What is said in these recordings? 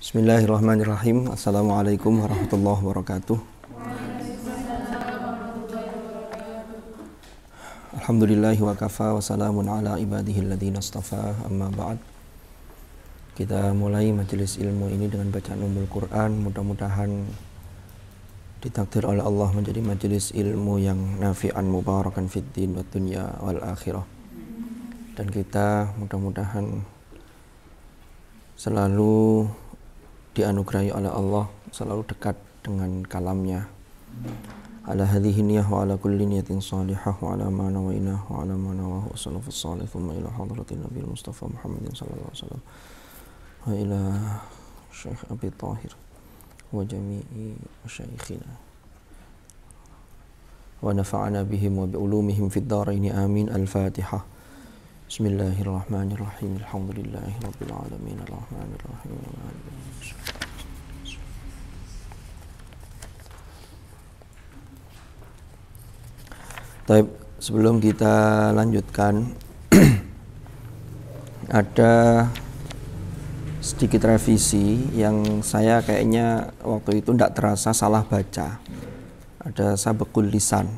Bismillahirrahmanirrahim. Assalamualaikum warahmatullahi wabarakatuh. Alhamdulillahi wa kafa wa salamun ala ibadihi alladhina astafa amma ba'd. Kita mulai majelis ilmu ini dengan bacaan Ummul Quran. Mudah-mudahan ditakdir oleh Allah menjadi majelis ilmu yang nafi'an mubarakan fid din wa dunya wal akhirah. Dan kita mudah-mudahan selalu dianugerahi oleh Allah selalu dekat dengan kalamnya ala hadhihi niyah wa ala kulli niyatin salihah wa ala ma nawaina wa ala ma nawahu salafus salih thumma ila hadratin nabiyil mustafa muhammadin sallallahu alaihi wasallam wa ila syekh abi tahir wa jami'i syaikhina ونفعنا بهم fid في amin al-fatihah بسم الله الرحمن الرحيم الحمد لله رب العالمين الرحمن الرحيم sebelum kita lanjutkan ada sedikit revisi yang saya kayaknya waktu itu tidak terasa salah baca. Ada sabekul lisan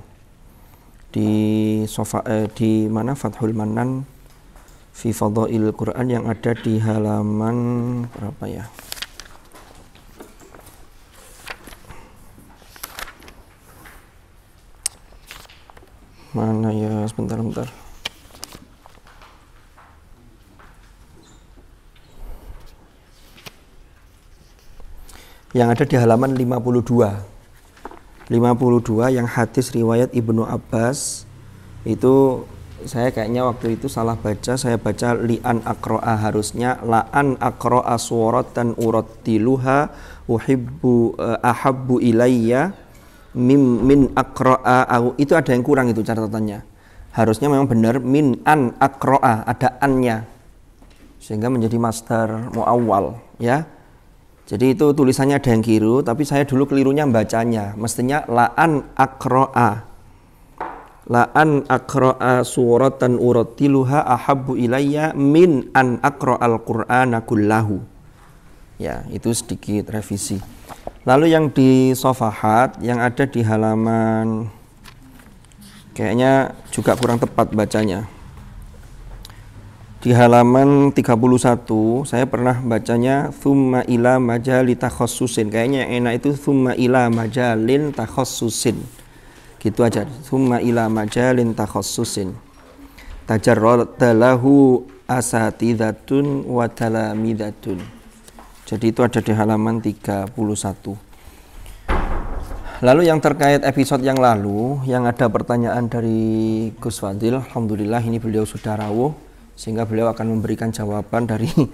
di sofa eh, di mana Fathul Manan fi fadhail Quran yang ada di halaman berapa ya? Mana ya? Sebentar, sebentar Yang ada di halaman 52. 52 yang hadis riwayat Ibnu Abbas itu saya kayaknya waktu itu salah baca saya baca lian akroa harusnya laan akroa suorot dan urot tiluha uhibbu uh, ahabbu ilayya min, min akroa au itu ada yang kurang itu catatannya harusnya memang benar min an akroa ada annya sehingga menjadi master muawal ya jadi itu tulisannya ada yang kiru tapi saya dulu kelirunya bacanya mestinya laan akroa la an akroa suratan uratiluha ahabu ilayya min an akro al-qur'ana kullahu ya itu sedikit revisi lalu yang di sofahat yang ada di halaman kayaknya juga kurang tepat bacanya di halaman 31 saya pernah bacanya thumma ila majali takhassusin kayaknya yang enak itu thumma ila majalin takhassusin gitu aja summa ila majalin takhassusin tajarradalahu asatidatun wa talamidatun jadi itu ada di halaman 31 lalu yang terkait episode yang lalu yang ada pertanyaan dari Gus Fadil Alhamdulillah ini beliau sudah rawuh sehingga beliau akan memberikan jawaban dari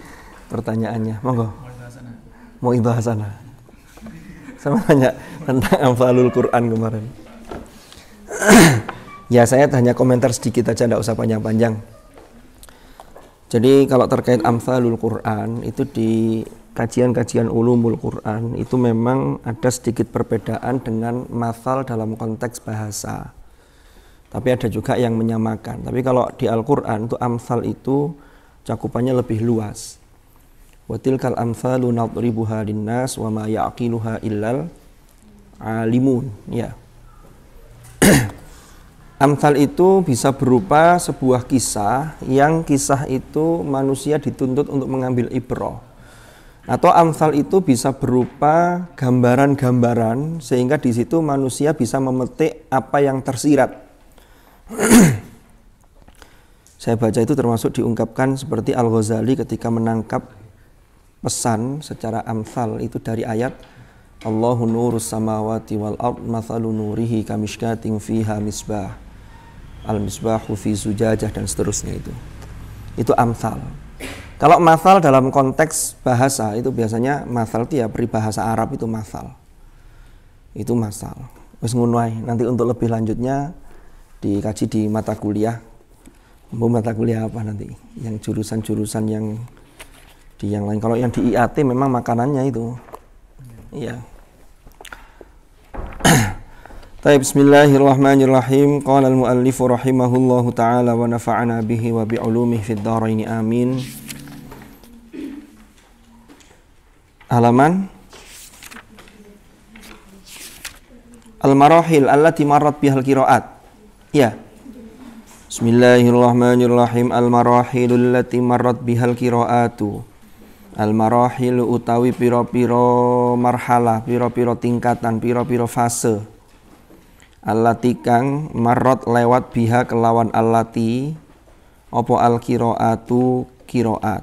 pertanyaannya monggo mau ibahasana sama tanya tentang amfalul Quran kemarin ya saya hanya komentar sedikit aja tidak usah panjang-panjang jadi kalau terkait amsalul Quran itu di kajian-kajian ulumul Quran itu memang ada sedikit perbedaan dengan masal dalam konteks bahasa. Tapi ada juga yang menyamakan. Tapi kalau di Al-Quran itu amsal itu cakupannya lebih luas. Watilkal amsalu nadribuha linnas wa ma ya'qiluha illal alimun. Ya. Amsal itu bisa berupa sebuah kisah yang kisah itu manusia dituntut untuk mengambil ibro, Atau amsal itu bisa berupa gambaran-gambaran sehingga di situ manusia bisa memetik apa yang tersirat. Saya baca itu termasuk diungkapkan seperti Al-Ghazali ketika menangkap pesan secara amsal itu dari ayat Allahu nurus samawati wal ard mathalu nurihi kamishkatin fiha misbah al misbahu fi zujajah dan seterusnya itu itu amsal kalau masal dalam konteks bahasa itu biasanya masal tiap ya, peribahasa Arab itu masal itu masal wis ngunwai nanti untuk lebih lanjutnya dikaji di mata kuliah mau mata kuliah apa nanti yang jurusan-jurusan yang di yang lain kalau yang di IAT memang makanannya itu Iya. Baik, bismillahirrahmanirrahim. Qala al muallif rahimahullahu taala wa nafa'ana bihi wa bi'ulumihi fid dharain. Amin. Halaman Al-marahil allati marrat bihal qiraat. Iya. Bismillahirrahmanirrahim. Al-marahil allati marrat bihal qiraatu al marahil utawi piro-piro marhalah piro-piro tingkatan piro-piro fase Alatikang kang marot lewat biha kelawan alati opo al kiroatu kiroat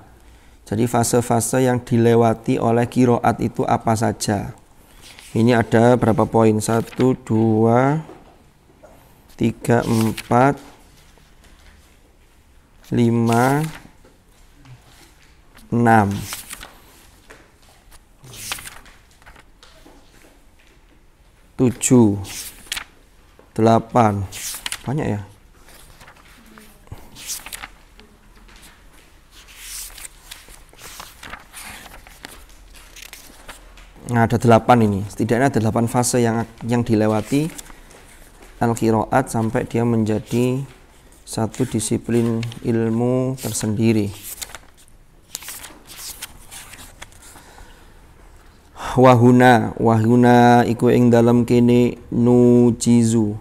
jadi fase-fase yang dilewati oleh kiroat itu apa saja ini ada berapa poin satu dua tiga empat lima enam 7 8 banyak ya Nah, ada 8 ini. Setidaknya ada 8 fase yang yang dilewati al-qiraat sampai dia menjadi satu disiplin ilmu tersendiri. wahuna wahuna iku ing dalam kene nujizu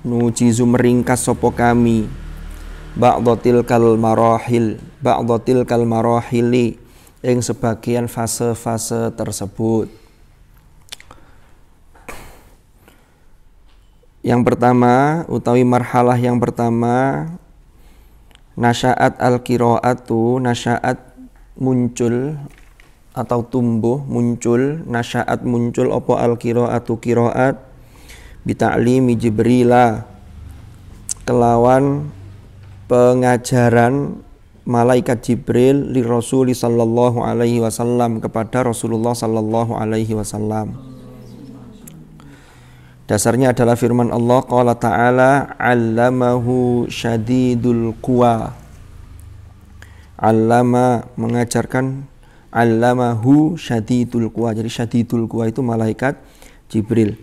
nujizu meringkas sopo kami ba'dotil kal marahil ba'dotil kal marahili ing sebagian fase-fase tersebut yang pertama utawi marhalah yang pertama nasyaat al kiroatu, nasyaat muncul atau tumbuh muncul nasyaat muncul opo al kiroatu kiroat bita'limi jibrila kelawan pengajaran malaikat Jibril li rasuli sallallahu alaihi wasallam kepada Rasulullah sallallahu alaihi wasallam. Dasarnya adalah firman Allah qala ta'ala 'allamahu syadidul quwa. 'Allama mengajarkan allamahu syadidul kuwa Jadi syadidul kuwa itu malaikat Jibril.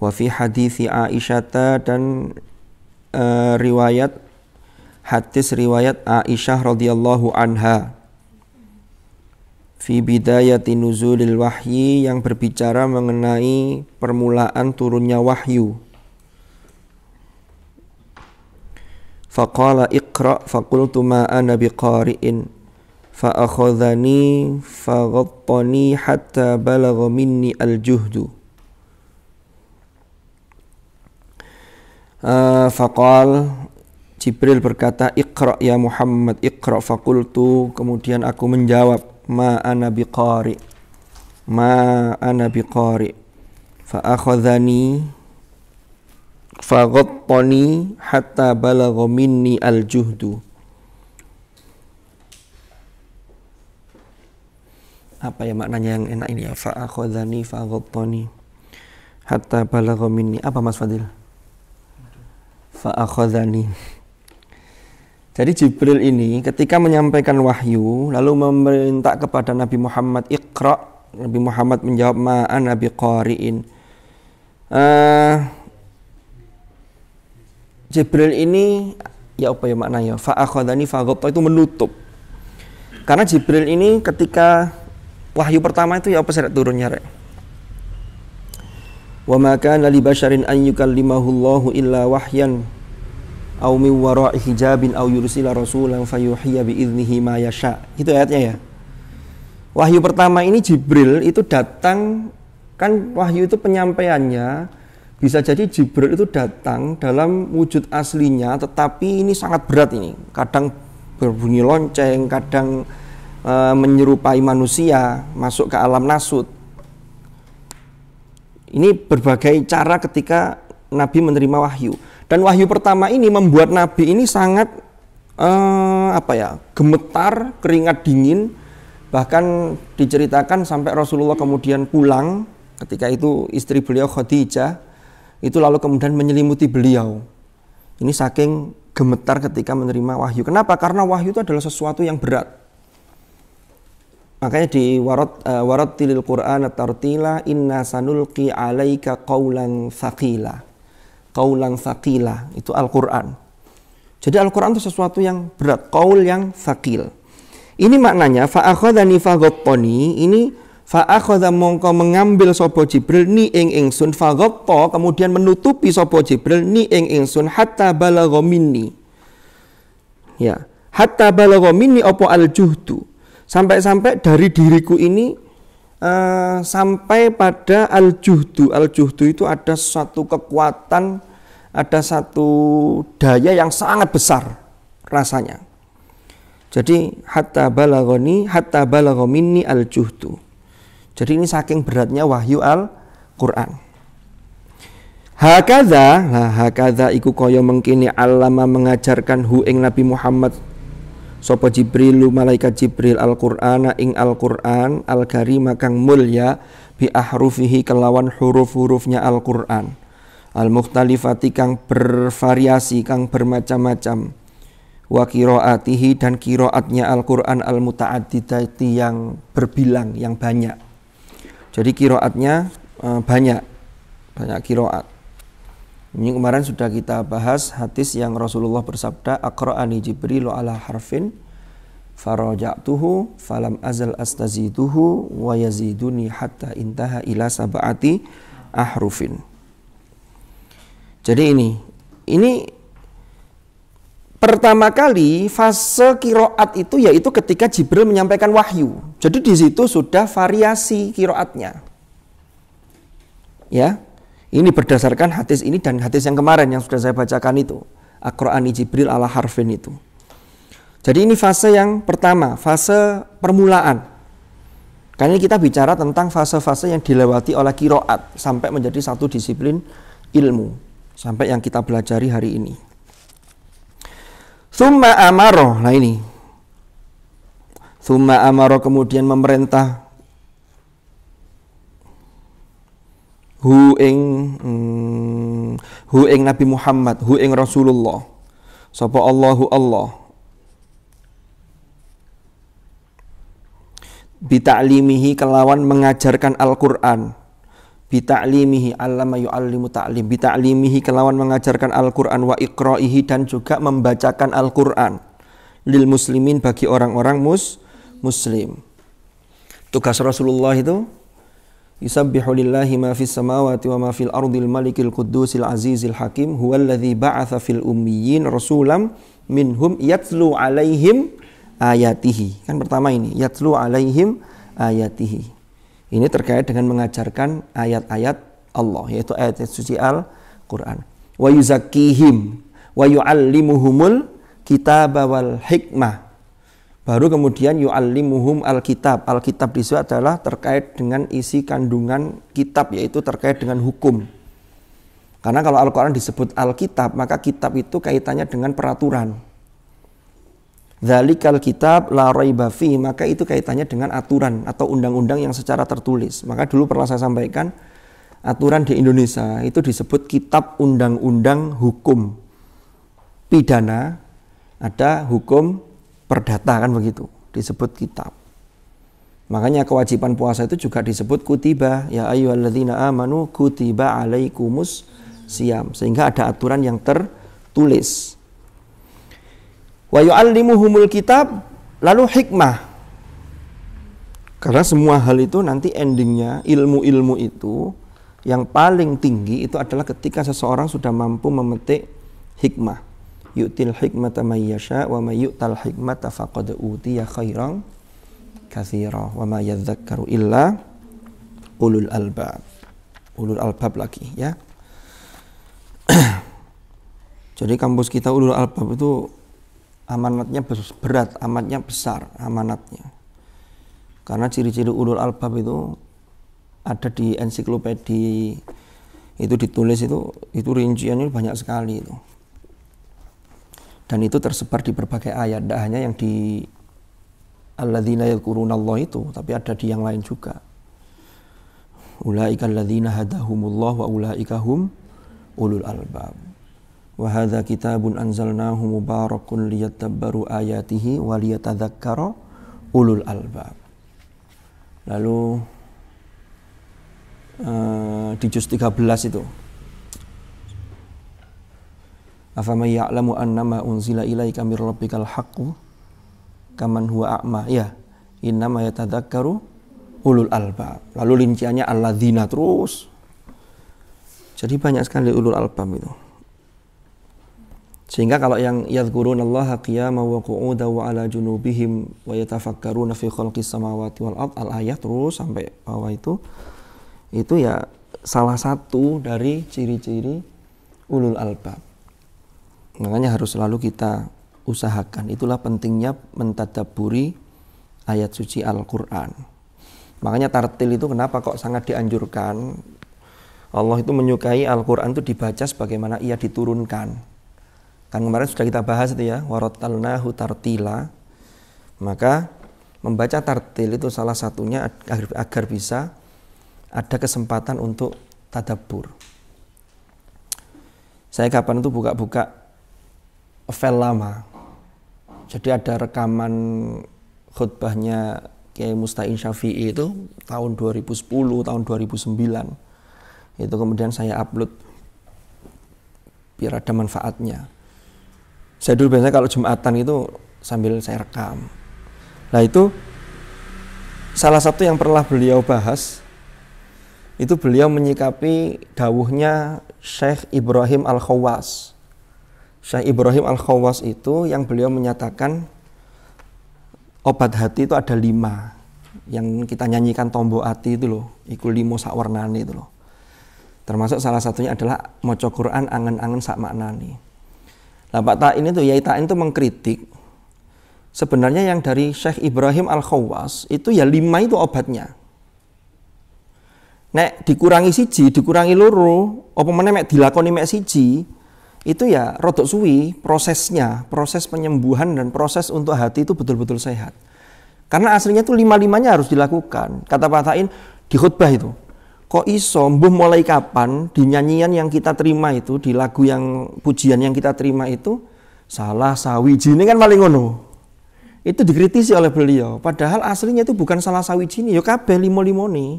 Wa fi hadithi Aisyata dan uh, riwayat hadis riwayat Aisyah radhiyallahu anha fi bidayati nuzulil wahyi yang berbicara mengenai permulaan turunnya wahyu. Faqala iqra faqultu ma ana biqari'in fa'akhadhani faghattani hatta balagha minni al uh, faqal Jibril berkata Iqra ya Muhammad Iqra fakultu kemudian aku menjawab ma ana biqari ma ana biqari fa akhadhani faghattani hatta balagha minni al-juhdu apa ya maknanya yang enak ini ya fa fa'aghattani hatta balagha minni apa Mas Fadil fa akhadhani jadi Jibril ini ketika menyampaikan wahyu lalu memerintah kepada Nabi Muhammad Iqra Nabi Muhammad menjawab ma'an Nabi Qari'in uh, eh, Jibril ini ya apa ya maknanya fa fa fa'aghattani itu menutup karena Jibril ini ketika wahyu pertama itu ya apa sih turunnya rek? Wa kana li basharin an Allahu illa wahyan aw min wara'i hijabin aw yursila rasulan fayuhiya bi idnihi ma yasha. Itu ayatnya ya. Wahyu pertama ini Jibril itu datang kan wahyu itu penyampaiannya bisa jadi Jibril itu datang dalam wujud aslinya tetapi ini sangat berat ini. Kadang berbunyi lonceng, kadang e, menyerupai manusia, masuk ke alam nasut. Ini berbagai cara ketika Nabi menerima wahyu. Dan wahyu pertama ini membuat Nabi ini sangat e, apa ya, gemetar, keringat dingin. Bahkan diceritakan sampai Rasulullah kemudian pulang ketika itu istri beliau Khadijah itu lalu kemudian menyelimuti beliau. Ini saking gemetar ketika menerima wahyu. Kenapa? Karena wahyu itu adalah sesuatu yang berat. Makanya di warat uh, eh, warat tilil Quran tartila inna sanulki alaika kaulang thaqila. kaulang thaqila itu Al-Qur'an. Jadi Al-Qur'an itu sesuatu yang berat, kaul yang thaqil. Ini maknanya fa akhadhani faghattani ini fa akhadha mongko mengambil sapa Jibril ni ing sun faghatta kemudian menutupi sapa Jibril ni ing ingsun hatta balagha minni. Ya, hatta balagha minni apa al-juhdu sampai-sampai dari diriku ini uh, sampai pada al-juhdu. Al-juhdu itu ada satu kekuatan, ada satu daya yang sangat besar rasanya. Jadi hatta balagoni hatta balagomini al-juhdu. Jadi ini saking beratnya wahyu Al-Qur'an. Hakadha, nah hakadha iku koyo mengkini alama mengajarkan hu ing Nabi Muhammad Sopo Jibrilu malaikat Jibril Al-Qur'ana ing Al-Qur'an Al-Karima kang mulya bi ahrufihi kelawan huruf-hurufnya Al-Qur'an Al-Mukhtalifati kang bervariasi kang bermacam-macam wa kiroatihi dan kiroatnya Al-Qur'an al-muta'addidati yang berbilang yang banyak jadi kiroatnya eh, banyak banyak kiroat ini kemarin sudah kita bahas hadis yang Rasulullah bersabda Aqra'ani Jibril ala harfin faraja'tuhu falam azal astazituhu wa yaziduni hatta intaha ila sab'ati ahrufin. Jadi ini ini pertama kali fase kiroat itu yaitu ketika Jibril menyampaikan wahyu. Jadi di situ sudah variasi kiroatnya. Ya, ini berdasarkan hadis ini dan hadis yang kemarin yang sudah saya bacakan itu. Al Qur'an Jibril ala harfin itu. Jadi ini fase yang pertama, fase permulaan. Karena ini kita bicara tentang fase-fase yang dilewati oleh kiroat sampai menjadi satu disiplin ilmu. Sampai yang kita pelajari hari ini. Summa amaro, nah ini. Summa amaro kemudian memerintah hu ing mm, hu ing Nabi Muhammad hu ing Rasulullah sapa Allahu Allah bita'limihi kelawan mengajarkan Al-Qur'an bita'limihi allama yu'allimu ta'lim bita'limihi kelawan mengajarkan Al-Qur'an wa iqra'ihi dan juga membacakan Al-Qur'an lil muslimin bagi orang-orang mus muslim tugas Rasulullah itu Yusabbihu lillahi ma fis samawati wa ma fil ardil malikil quddusil azizil hakim huwallazi ba'atsa fil ummiyin rasulam minhum yatlu alaihim ayatihi. Kan pertama ini yatlu alaihim ayatihi. Ini terkait dengan mengajarkan ayat-ayat Allah yaitu ayat, -ayat suci Al-Qur'an. Wa yuzakkihim wa yu'allimuhumul kitaba wal hikmah Baru kemudian yu'allimuhum alkitab. Alkitab di adalah terkait dengan isi kandungan kitab yaitu terkait dengan hukum. Karena kalau Al-Qur'an disebut alkitab, maka kitab itu kaitannya dengan peraturan. Zalikal kitab la raiba maka itu kaitannya dengan aturan atau undang-undang yang secara tertulis. Maka dulu pernah saya sampaikan aturan di Indonesia itu disebut kitab undang-undang hukum pidana, ada hukum perdata kan begitu disebut kitab makanya kewajiban puasa itu juga disebut kutiba ya ayyuhalladzina amanu kutiba alaikumus siam sehingga ada aturan yang tertulis wa yu'allimuhumul kitab lalu hikmah karena semua hal itu nanti endingnya ilmu-ilmu itu yang paling tinggi itu adalah ketika seseorang sudah mampu memetik hikmah yu'til hikmata may yasha wa may yu'tal hikmata faqad utiya khairan katsira wa ma yadhakkaru illa ulul albab. Ulul albab lagi ya. Jadi kampus kita ulul albab itu amanatnya berat, amanatnya besar, amanatnya. Karena ciri-ciri ulul albab itu ada di ensiklopedia, itu ditulis itu itu rinciannya banyak sekali itu. Dan itu tersebar di berbagai ayat, tidak hanya yang di alladzina yadhkuruna Allah itu, tapi ada di yang lain juga. Ulaika alladzina hadahumullah wa ulaika hum ulul albab. Wa hadza kitabun anzalnahu mubarakun liyadabbaru ayatihi wa liyatadzakkara ulul albab. Lalu uh, di juz 13 itu Afaman ya'lamu annama unzila ilaika mir rabbikal haqqu kaman huwa a'ma. Ya, innama yatadzakkaru ulul albab. Lalu Allah alladzina terus. Jadi banyak sekali ulul albab itu. Sehingga kalau yang Allah qiyama wa qu'uda wa ala junubihim wa yatafakkaruna fi khalqis samawati wal ard al ayat terus sampai bawah itu itu ya salah satu dari ciri-ciri ulul albab. Makanya harus selalu kita usahakan. Itulah pentingnya mentadaburi ayat suci Al-Quran. Makanya tartil itu kenapa kok sangat dianjurkan. Allah itu menyukai Al-Quran itu dibaca sebagaimana ia diturunkan. Kan kemarin sudah kita bahas itu ya, warotalnahu tartila. Maka membaca tartil itu salah satunya agar, agar bisa ada kesempatan untuk tadabur. Saya kapan itu buka-buka file lama. Jadi ada rekaman khutbahnya Kiai Musta'in Syafi'i itu tahun 2010, tahun 2009. Itu kemudian saya upload biar ada manfaatnya. Saya dulu biasanya kalau Jumatan itu sambil saya rekam. Nah itu salah satu yang pernah beliau bahas itu beliau menyikapi dawuhnya Syekh Ibrahim Al-Khawas Syekh Ibrahim Al-Khawas itu yang beliau menyatakan obat hati itu ada lima yang kita nyanyikan tombo hati itu loh iku limo sak itu loh termasuk salah satunya adalah moco Quran angen-angen sak maknani nah Pak Ta'in itu Yai Ta'in itu mengkritik sebenarnya yang dari Syekh Ibrahim Al-Khawas itu ya lima itu obatnya Nek dikurangi siji, dikurangi loro, apa meneh mek dilakoni mek siji, itu ya rotok suwi prosesnya, proses penyembuhan dan proses untuk hati itu betul-betul sehat. Karena aslinya itu lima-limanya harus dilakukan. Kata Pak Tain di khutbah itu. Kok iso mbuh mulai kapan di nyanyian yang kita terima itu, di lagu yang pujian yang kita terima itu salah sawiji ini kan paling ngono. Itu dikritisi oleh beliau. Padahal aslinya itu bukan salah sawiji ini, ya kabeh limo-limone.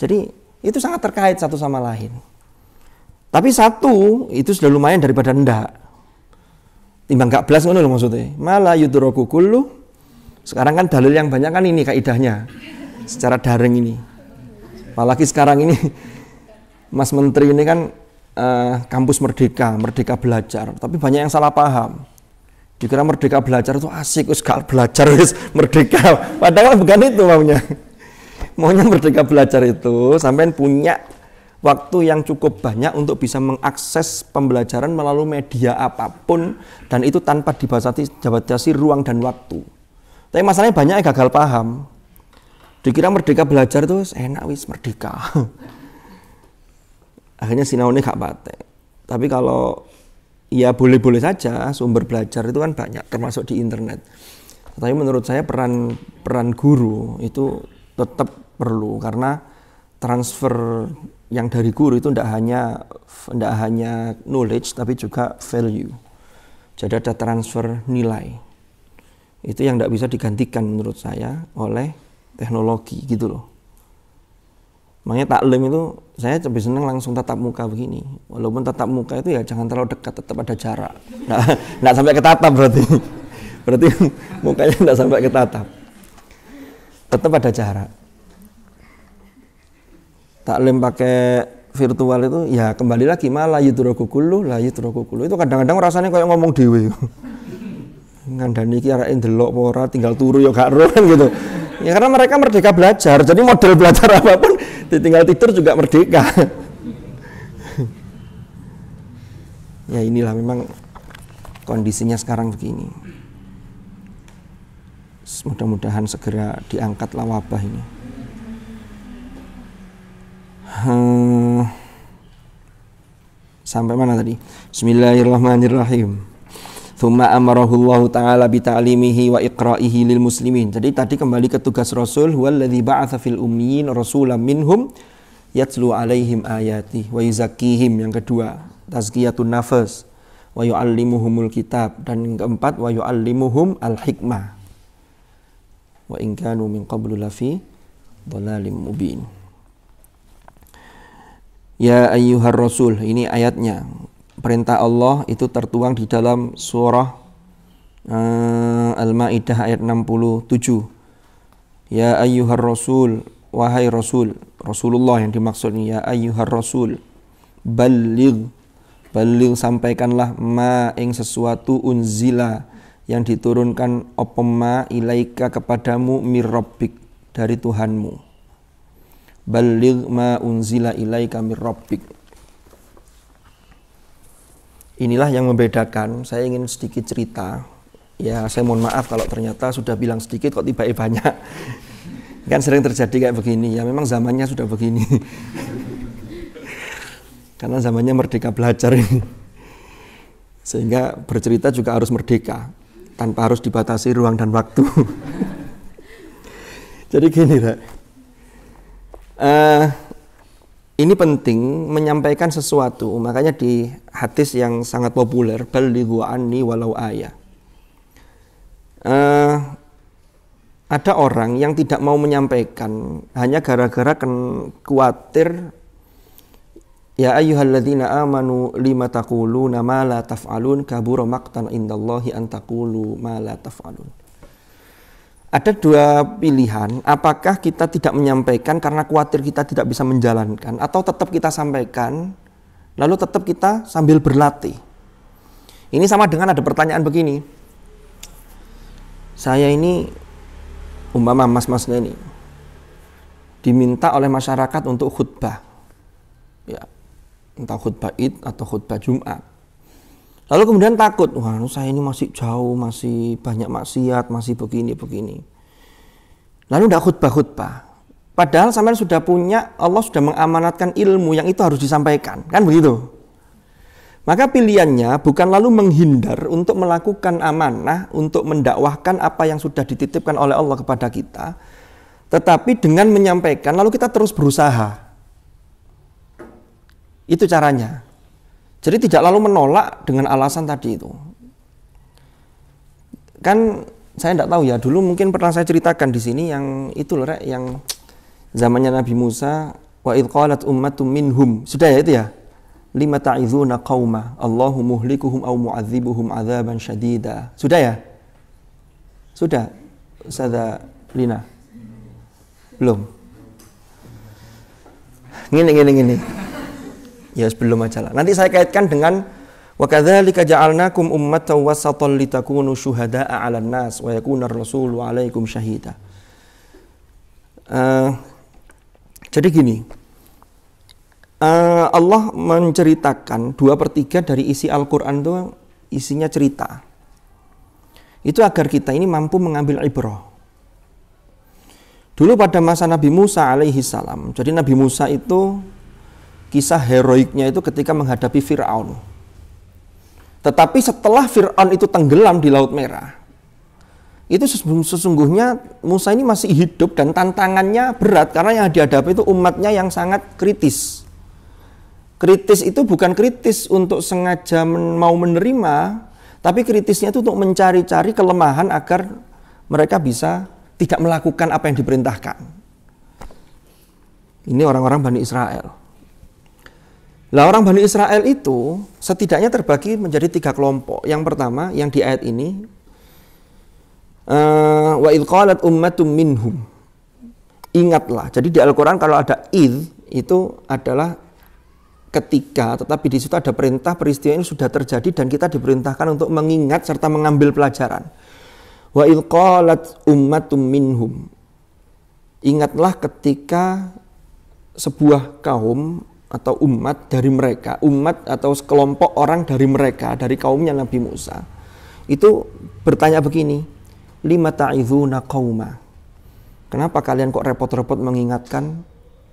Jadi itu sangat terkait satu sama lain. Tapi satu itu sudah lumayan daripada ndak. Timbang gak belas ngono maksudnya. Malah yudroku kulu. Sekarang kan dalil yang banyak kan ini kaidahnya. Secara daring ini. Apalagi sekarang ini Mas Menteri ini kan uh, kampus merdeka, merdeka belajar. Tapi banyak yang salah paham. Dikira merdeka belajar itu asik, us gak belajar us merdeka. Padahal bukan itu maunya. Maunya merdeka belajar itu sampai punya waktu yang cukup banyak untuk bisa mengakses pembelajaran melalui media apapun dan itu tanpa dibatasi, dibatasi ruang dan waktu. Tapi masalahnya banyak yang gagal paham. Dikira merdeka belajar itu enak wis merdeka. Akhirnya sinaune gak patek. Tapi kalau ya boleh-boleh saja sumber belajar itu kan banyak termasuk di internet. Tapi menurut saya peran peran guru itu tetap perlu karena transfer yang dari guru itu tidak hanya tidak hanya knowledge tapi juga value. Jadi ada transfer nilai. Itu yang tidak bisa digantikan menurut saya oleh teknologi gitu loh. Makanya taklim itu saya lebih senang langsung tatap muka begini. Walaupun tatap muka itu ya jangan terlalu dekat, tetap ada jarak. Nah, nggak sampai ketatap berarti. Berarti mukanya nggak sampai ketatap. Tetap ada jarak taklim pakai virtual itu ya kembali lagi malah yudroku kulu lah yudroku kulu itu kadang-kadang rasanya kayak ngomong dewi ngandani kira arek ndelok tinggal turu ya gak ro kan gitu. Ya karena mereka merdeka belajar. Jadi model belajar apapun ditinggal tidur juga merdeka. ya inilah memang kondisinya sekarang begini. Mudah-mudahan segera diangkatlah wabah ini. Hmm. sampai mana tadi? Bismillahirrahmanirrahim. Thumma amarahu Allah Ta'ala bita'limihi wa iqra'ihi lil muslimin. Jadi tadi kembali ke tugas Rasul. Walladhi ba'atha fil ummiyin rasulam minhum yatlu alaihim ayati wa yuzakihim. Yang kedua, tazkiyatun nafas. Wa yu'allimuhumul kitab. Dan yang keempat, wa yu'allimuhum al-hikmah. Wa inkanu min qablu lafi dhalalim mubin. Ya ayyuhar rasul, ini ayatnya. Perintah Allah itu tertuang di dalam surah uh, Al-Maidah ayat 67. Ya ayyuhar rasul, wahai rasul, Rasulullah yang dimaksud ini ya ayyuhar rasul. Balil, Balil sampaikanlah ma ing sesuatu unzila yang diturunkan opoma ilaika kepadamu mirrobik dari Tuhanmu. Baligh ma unzila ilaika mir rabbik. Inilah yang membedakan. Saya ingin sedikit cerita. Ya, saya mohon maaf kalau ternyata sudah bilang sedikit kok tiba-tiba banyak. kan sering terjadi kayak begini. Ya, memang zamannya sudah begini. Karena zamannya merdeka belajar ini. Sehingga bercerita juga harus merdeka tanpa harus dibatasi ruang dan waktu. Jadi gini, Pak uh, ini penting menyampaikan sesuatu. Makanya di hadis yang sangat populer, balighu anni walau ayah. Eh, uh, ada orang yang tidak mau menyampaikan hanya gara-gara khawatir Ya ayyuhalladzina amanu lima taquluna ma la taf'alun kabur maqtan indallahi an taqulu ma la taf'alun ada dua pilihan, apakah kita tidak menyampaikan karena khawatir kita tidak bisa menjalankan atau tetap kita sampaikan lalu tetap kita sambil berlatih. Ini sama dengan ada pertanyaan begini. Saya ini umpama mas-masnya ini diminta oleh masyarakat untuk khutbah. Ya, entah khutbah Id atau khutbah Jumat. Lalu kemudian takut, wah saya ini masih jauh, masih banyak maksiat, masih begini begini. Lalu tidak khutbah khutbah. Padahal sampean sudah punya, Allah sudah mengamanatkan ilmu yang itu harus disampaikan, kan begitu? Maka pilihannya bukan lalu menghindar untuk melakukan amanah, untuk mendakwahkan apa yang sudah dititipkan oleh Allah kepada kita, tetapi dengan menyampaikan lalu kita terus berusaha. Itu caranya. Jadi tidak lalu menolak dengan alasan tadi itu. Kan saya tidak tahu ya, dulu mungkin pernah saya ceritakan di sini yang itu loh, yang zamannya Nabi Musa wa qalat ummatum minhum. Sudah ya itu ya. Lima ta'izuna qauma Allahu muhlikuhum au mu'adzibuhum adzaban syadida. Sudah ya? Sudah. Sada Lina. Belum. ngene ngene ngene Ya sebelum majalah. Nanti saya kaitkan dengan wa kadzalika ja'alnakum ummatan wasatan litakunu syuhada'a 'alan nas wa yakuna rasulu 'alaikum syahida. Uh, jadi gini, uh, Allah menceritakan dua per tiga dari isi Al-Quran itu isinya cerita. Itu agar kita ini mampu mengambil ibrah. Dulu pada masa Nabi Musa alaihi salam, jadi Nabi Musa itu kisah heroiknya itu ketika menghadapi Fir'aun. Tetapi setelah Fir'aun itu tenggelam di Laut Merah, itu sesungguhnya Musa ini masih hidup dan tantangannya berat karena yang dihadapi itu umatnya yang sangat kritis. Kritis itu bukan kritis untuk sengaja men mau menerima, tapi kritisnya itu untuk mencari-cari kelemahan agar mereka bisa tidak melakukan apa yang diperintahkan. Ini orang-orang Bani Israel. Lah orang Bani Israel itu setidaknya terbagi menjadi tiga kelompok. Yang pertama yang di ayat ini eh, wa ilqalat ummatum minhum. Ingatlah. Jadi di Al-Qur'an kalau ada il itu adalah ketika tetapi di situ ada perintah peristiwa ini sudah terjadi dan kita diperintahkan untuk mengingat serta mengambil pelajaran. Wa ilqalat ummatum minhum. Ingatlah ketika sebuah kaum atau umat dari mereka, umat atau sekelompok orang dari mereka, dari kaumnya Nabi Musa. Itu bertanya begini, lima ta'idhuna qauma. Kenapa kalian kok repot-repot mengingatkan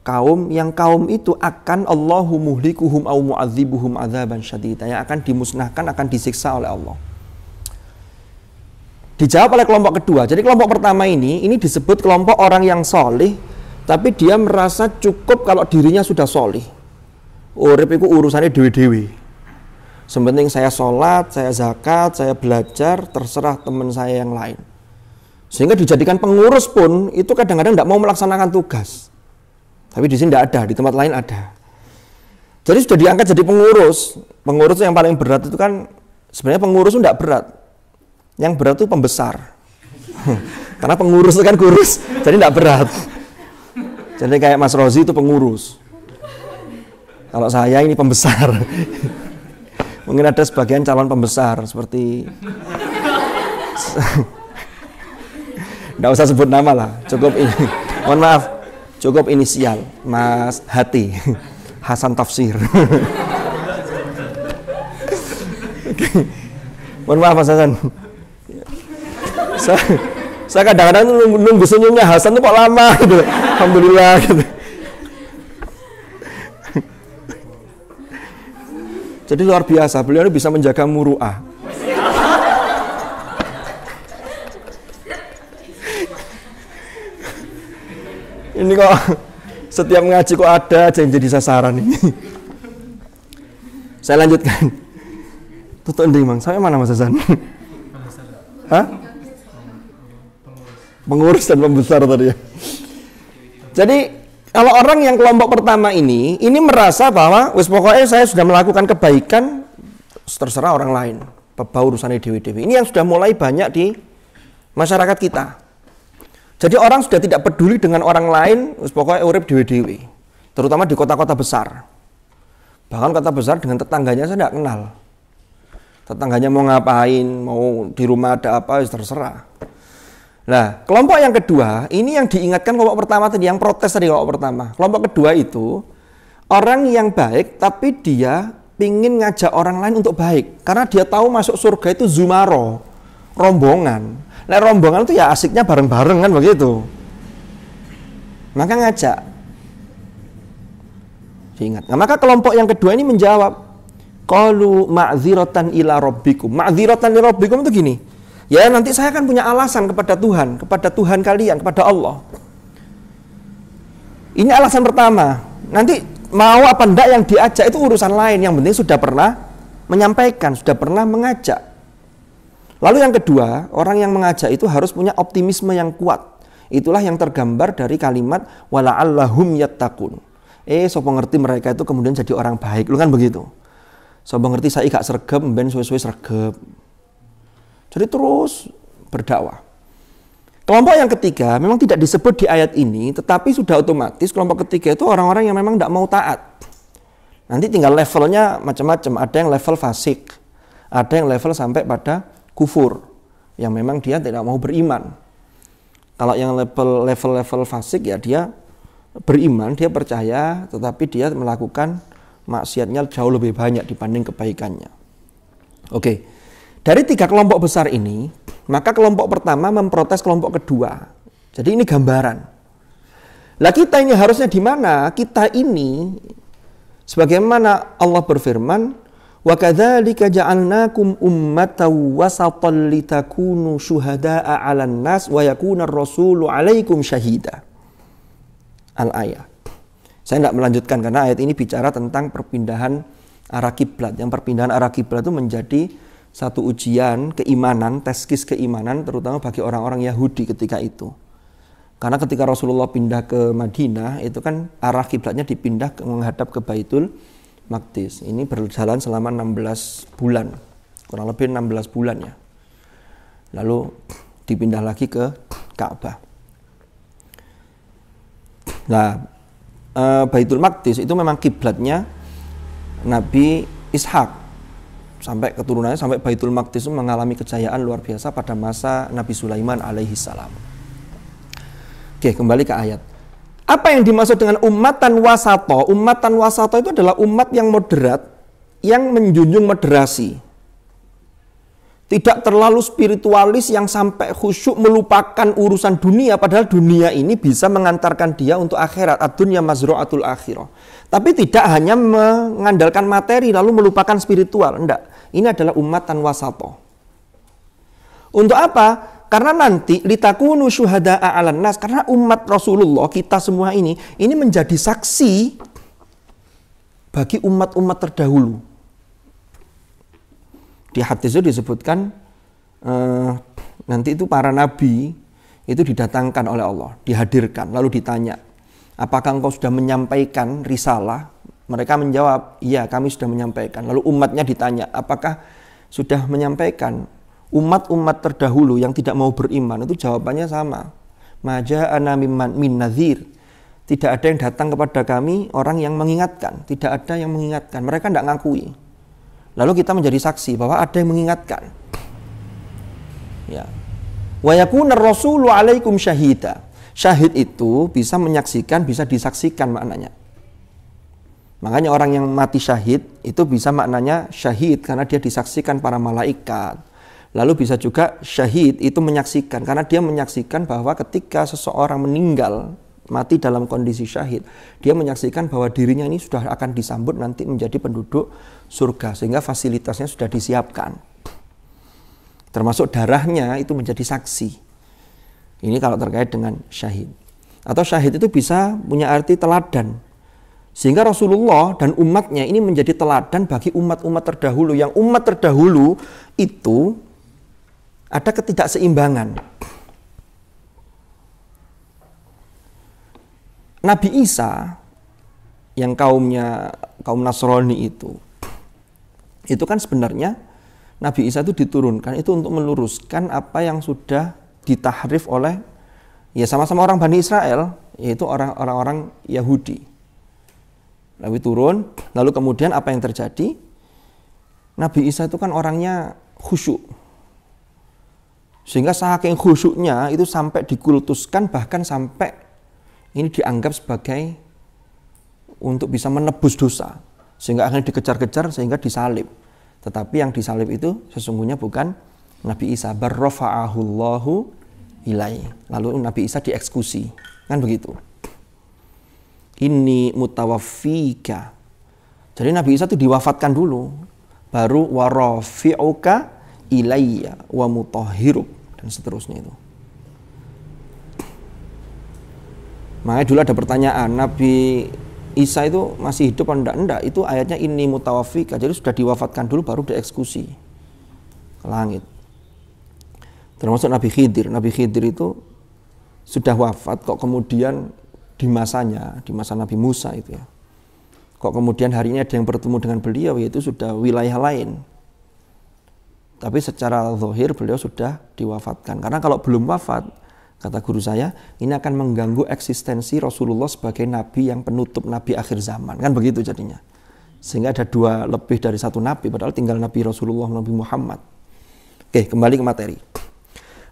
kaum yang kaum itu akan Allahu muhlikuhum au mu'adzibuhum adzaban syadida yang akan dimusnahkan akan disiksa oleh Allah. Dijawab oleh kelompok kedua. Jadi kelompok pertama ini ini disebut kelompok orang yang solih tapi dia merasa cukup kalau dirinya sudah solih urip itu urusannya dewi-dewi sementing saya sholat, saya zakat, saya belajar, terserah teman saya yang lain. Sehingga dijadikan pengurus pun itu kadang-kadang tidak mau melaksanakan tugas. Tapi di sini tidak ada, di tempat lain ada. Jadi sudah diangkat jadi pengurus. Pengurus yang paling berat itu kan sebenarnya pengurus itu tidak berat. Yang berat itu pembesar. Karena pengurus itu kan kurus, jadi tidak berat. Jadi kayak Mas Rozi itu pengurus. Kalau saya ini pembesar. Mungkin ada sebagian calon pembesar seperti Nggak usah sebut nama lah, cukup ini. Mohon maaf, cukup inisial Mas Hati Hasan Tafsir. okay. Mohon maaf Mas Hasan. saya, saya kadang-kadang nunggu, nunggu senyumnya Hasan itu kok lama gitu. Alhamdulillah gitu. Jadi luar biasa, beliau ini bisa menjaga muruah. ini kok setiap ngaji kok ada aja yang jadi sasaran ini. Saya lanjutkan. Tutup ending bang, sampai mana Mas Hasan? Hah? Pengurus dan pembesar tadi ya. Jadi kalau orang yang kelompok pertama ini, ini merasa bahwa wis pokoknya saya sudah melakukan kebaikan terserah orang lain. Bebau urusan dewi-dewi. Ini yang sudah mulai banyak di masyarakat kita. Jadi orang sudah tidak peduli dengan orang lain, wis pokoknya urip dewi-dewi. Terutama di kota-kota besar. Bahkan kota besar dengan tetangganya saya tidak kenal. Tetangganya mau ngapain, mau di rumah ada apa, terserah. Nah, kelompok yang kedua, ini yang diingatkan kelompok pertama tadi, yang protes tadi kelompok pertama. Kelompok kedua itu, orang yang baik tapi dia ingin ngajak orang lain untuk baik. Karena dia tahu masuk surga itu zumaro, rombongan. Nah, rombongan itu ya asiknya bareng-bareng kan begitu. Maka ngajak. Diingat. Nah, maka kelompok yang kedua ini menjawab, kalu ma'ziratan ila robbikum. Ma'ziratan ila robbikum itu gini, Ya nanti saya akan punya alasan kepada Tuhan, kepada Tuhan kalian, kepada Allah. Ini alasan pertama. Nanti mau apa enggak yang diajak itu urusan lain. Yang penting sudah pernah menyampaikan, sudah pernah mengajak. Lalu yang kedua, orang yang mengajak itu harus punya optimisme yang kuat. Itulah yang tergambar dari kalimat wala'allahum yattaqun. Eh, sopo ngerti mereka itu kemudian jadi orang baik. Lu kan begitu. Sopo ngerti saya gak sergep, ben suwe-suwe sergap jadi terus berdakwah. Kelompok yang ketiga memang tidak disebut di ayat ini, tetapi sudah otomatis kelompok ketiga itu orang-orang yang memang tidak mau taat. Nanti tinggal levelnya macam-macam. Ada yang level fasik, ada yang level sampai pada kufur, yang memang dia tidak mau beriman. Kalau yang level level-level fasik ya dia beriman, dia percaya, tetapi dia melakukan maksiatnya jauh lebih banyak dibanding kebaikannya. Oke. Okay. Dari tiga kelompok besar ini, maka kelompok pertama memprotes kelompok kedua. Jadi ini gambaran. Lah kita ini harusnya di mana? Kita ini sebagaimana Allah berfirman, "Wa kadzalika ja'alnakum ummatan wasatan litakunu syuhada'a 'alan nas wa yakuna ar-rasulu 'alaikum syahida." Al-ayat. Saya tidak melanjutkan karena ayat ini bicara tentang perpindahan arah kiblat. Yang perpindahan arah kiblat itu menjadi satu ujian keimanan, tes teskis keimanan terutama bagi orang-orang Yahudi ketika itu. Karena ketika Rasulullah pindah ke Madinah, itu kan arah kiblatnya dipindah ke, menghadap ke Baitul Maqdis. Ini berjalan selama 16 bulan, kurang lebih 16 bulan ya. Lalu dipindah lagi ke Ka'bah. Nah, eh, Baitul Maqdis itu memang kiblatnya Nabi Ishak sampai keturunannya sampai Baitul Maqdis mengalami kejayaan luar biasa pada masa Nabi Sulaiman alaihi salam. Oke, kembali ke ayat. Apa yang dimaksud dengan ummatan wasato? ummatan wasato itu adalah umat yang moderat yang menjunjung moderasi. Tidak terlalu spiritualis yang sampai khusyuk melupakan urusan dunia padahal dunia ini bisa mengantarkan dia untuk akhirat. Ad-dunya mazru'atul akhirah. Tapi tidak hanya mengandalkan materi lalu melupakan spiritual, enggak ini adalah umatan wasato. Untuk apa? Karena nanti litakunu syuhada'a 'alan nas karena umat Rasulullah kita semua ini ini menjadi saksi bagi umat-umat terdahulu. Di hadis itu disebutkan eh, nanti itu para nabi itu didatangkan oleh Allah, dihadirkan lalu ditanya, "Apakah engkau sudah menyampaikan risalah mereka menjawab, iya kami sudah menyampaikan. Lalu umatnya ditanya, apakah sudah menyampaikan? Umat-umat terdahulu yang tidak mau beriman itu jawabannya sama. Maja'ana mimman min nadhir. Tidak ada yang datang kepada kami orang yang mengingatkan. Tidak ada yang mengingatkan. Mereka tidak ngakui. Lalu kita menjadi saksi bahwa ada yang mengingatkan. Ya. Wa yakuna rasulu alaikum syahida. Syahid itu bisa menyaksikan, bisa disaksikan maknanya Makanya orang yang mati syahid itu bisa maknanya syahid karena dia disaksikan para malaikat. Lalu bisa juga syahid itu menyaksikan karena dia menyaksikan bahwa ketika seseorang meninggal mati dalam kondisi syahid, dia menyaksikan bahwa dirinya ini sudah akan disambut nanti menjadi penduduk surga sehingga fasilitasnya sudah disiapkan. Termasuk darahnya itu menjadi saksi. Ini kalau terkait dengan syahid. Atau syahid itu bisa punya arti teladan sehingga Rasulullah dan umatnya ini menjadi teladan bagi umat-umat terdahulu. Yang umat terdahulu itu ada ketidakseimbangan. Nabi Isa yang kaumnya kaum Nasrani itu itu kan sebenarnya Nabi Isa itu diturunkan itu untuk meluruskan apa yang sudah ditahrif oleh ya sama-sama orang Bani Israel yaitu orang-orang Yahudi Nabi turun, lalu kemudian apa yang terjadi? Nabi Isa itu kan orangnya khusyuk. Sehingga saking khusyuknya itu sampai dikultuskan bahkan sampai ini dianggap sebagai untuk bisa menebus dosa. Sehingga akhirnya dikejar-kejar sehingga disalib. Tetapi yang disalib itu sesungguhnya bukan Nabi Isa. Barrafa'ahullahu ilai. Lalu Nabi Isa dieksekusi. Kan begitu ini mutawafika. Jadi Nabi Isa itu diwafatkan dulu, baru warafi'uka ilaiya, wa mutahhiruk dan seterusnya itu. Makanya dulu ada pertanyaan Nabi Isa itu masih hidup atau enggak? Enggak, itu ayatnya ini mutawafika. Jadi sudah diwafatkan dulu baru dieksekusi ke langit. Termasuk Nabi Khidir. Nabi Khidir itu sudah wafat kok kemudian di masanya, di masa Nabi Musa itu ya. Kok kemudian hari ini ada yang bertemu dengan beliau yaitu sudah wilayah lain. Tapi secara zahir beliau sudah diwafatkan. Karena kalau belum wafat, kata guru saya, ini akan mengganggu eksistensi Rasulullah sebagai nabi yang penutup nabi akhir zaman. Kan begitu jadinya. Sehingga ada dua lebih dari satu nabi, padahal tinggal nabi Rasulullah Nabi Muhammad. Oke, kembali ke materi.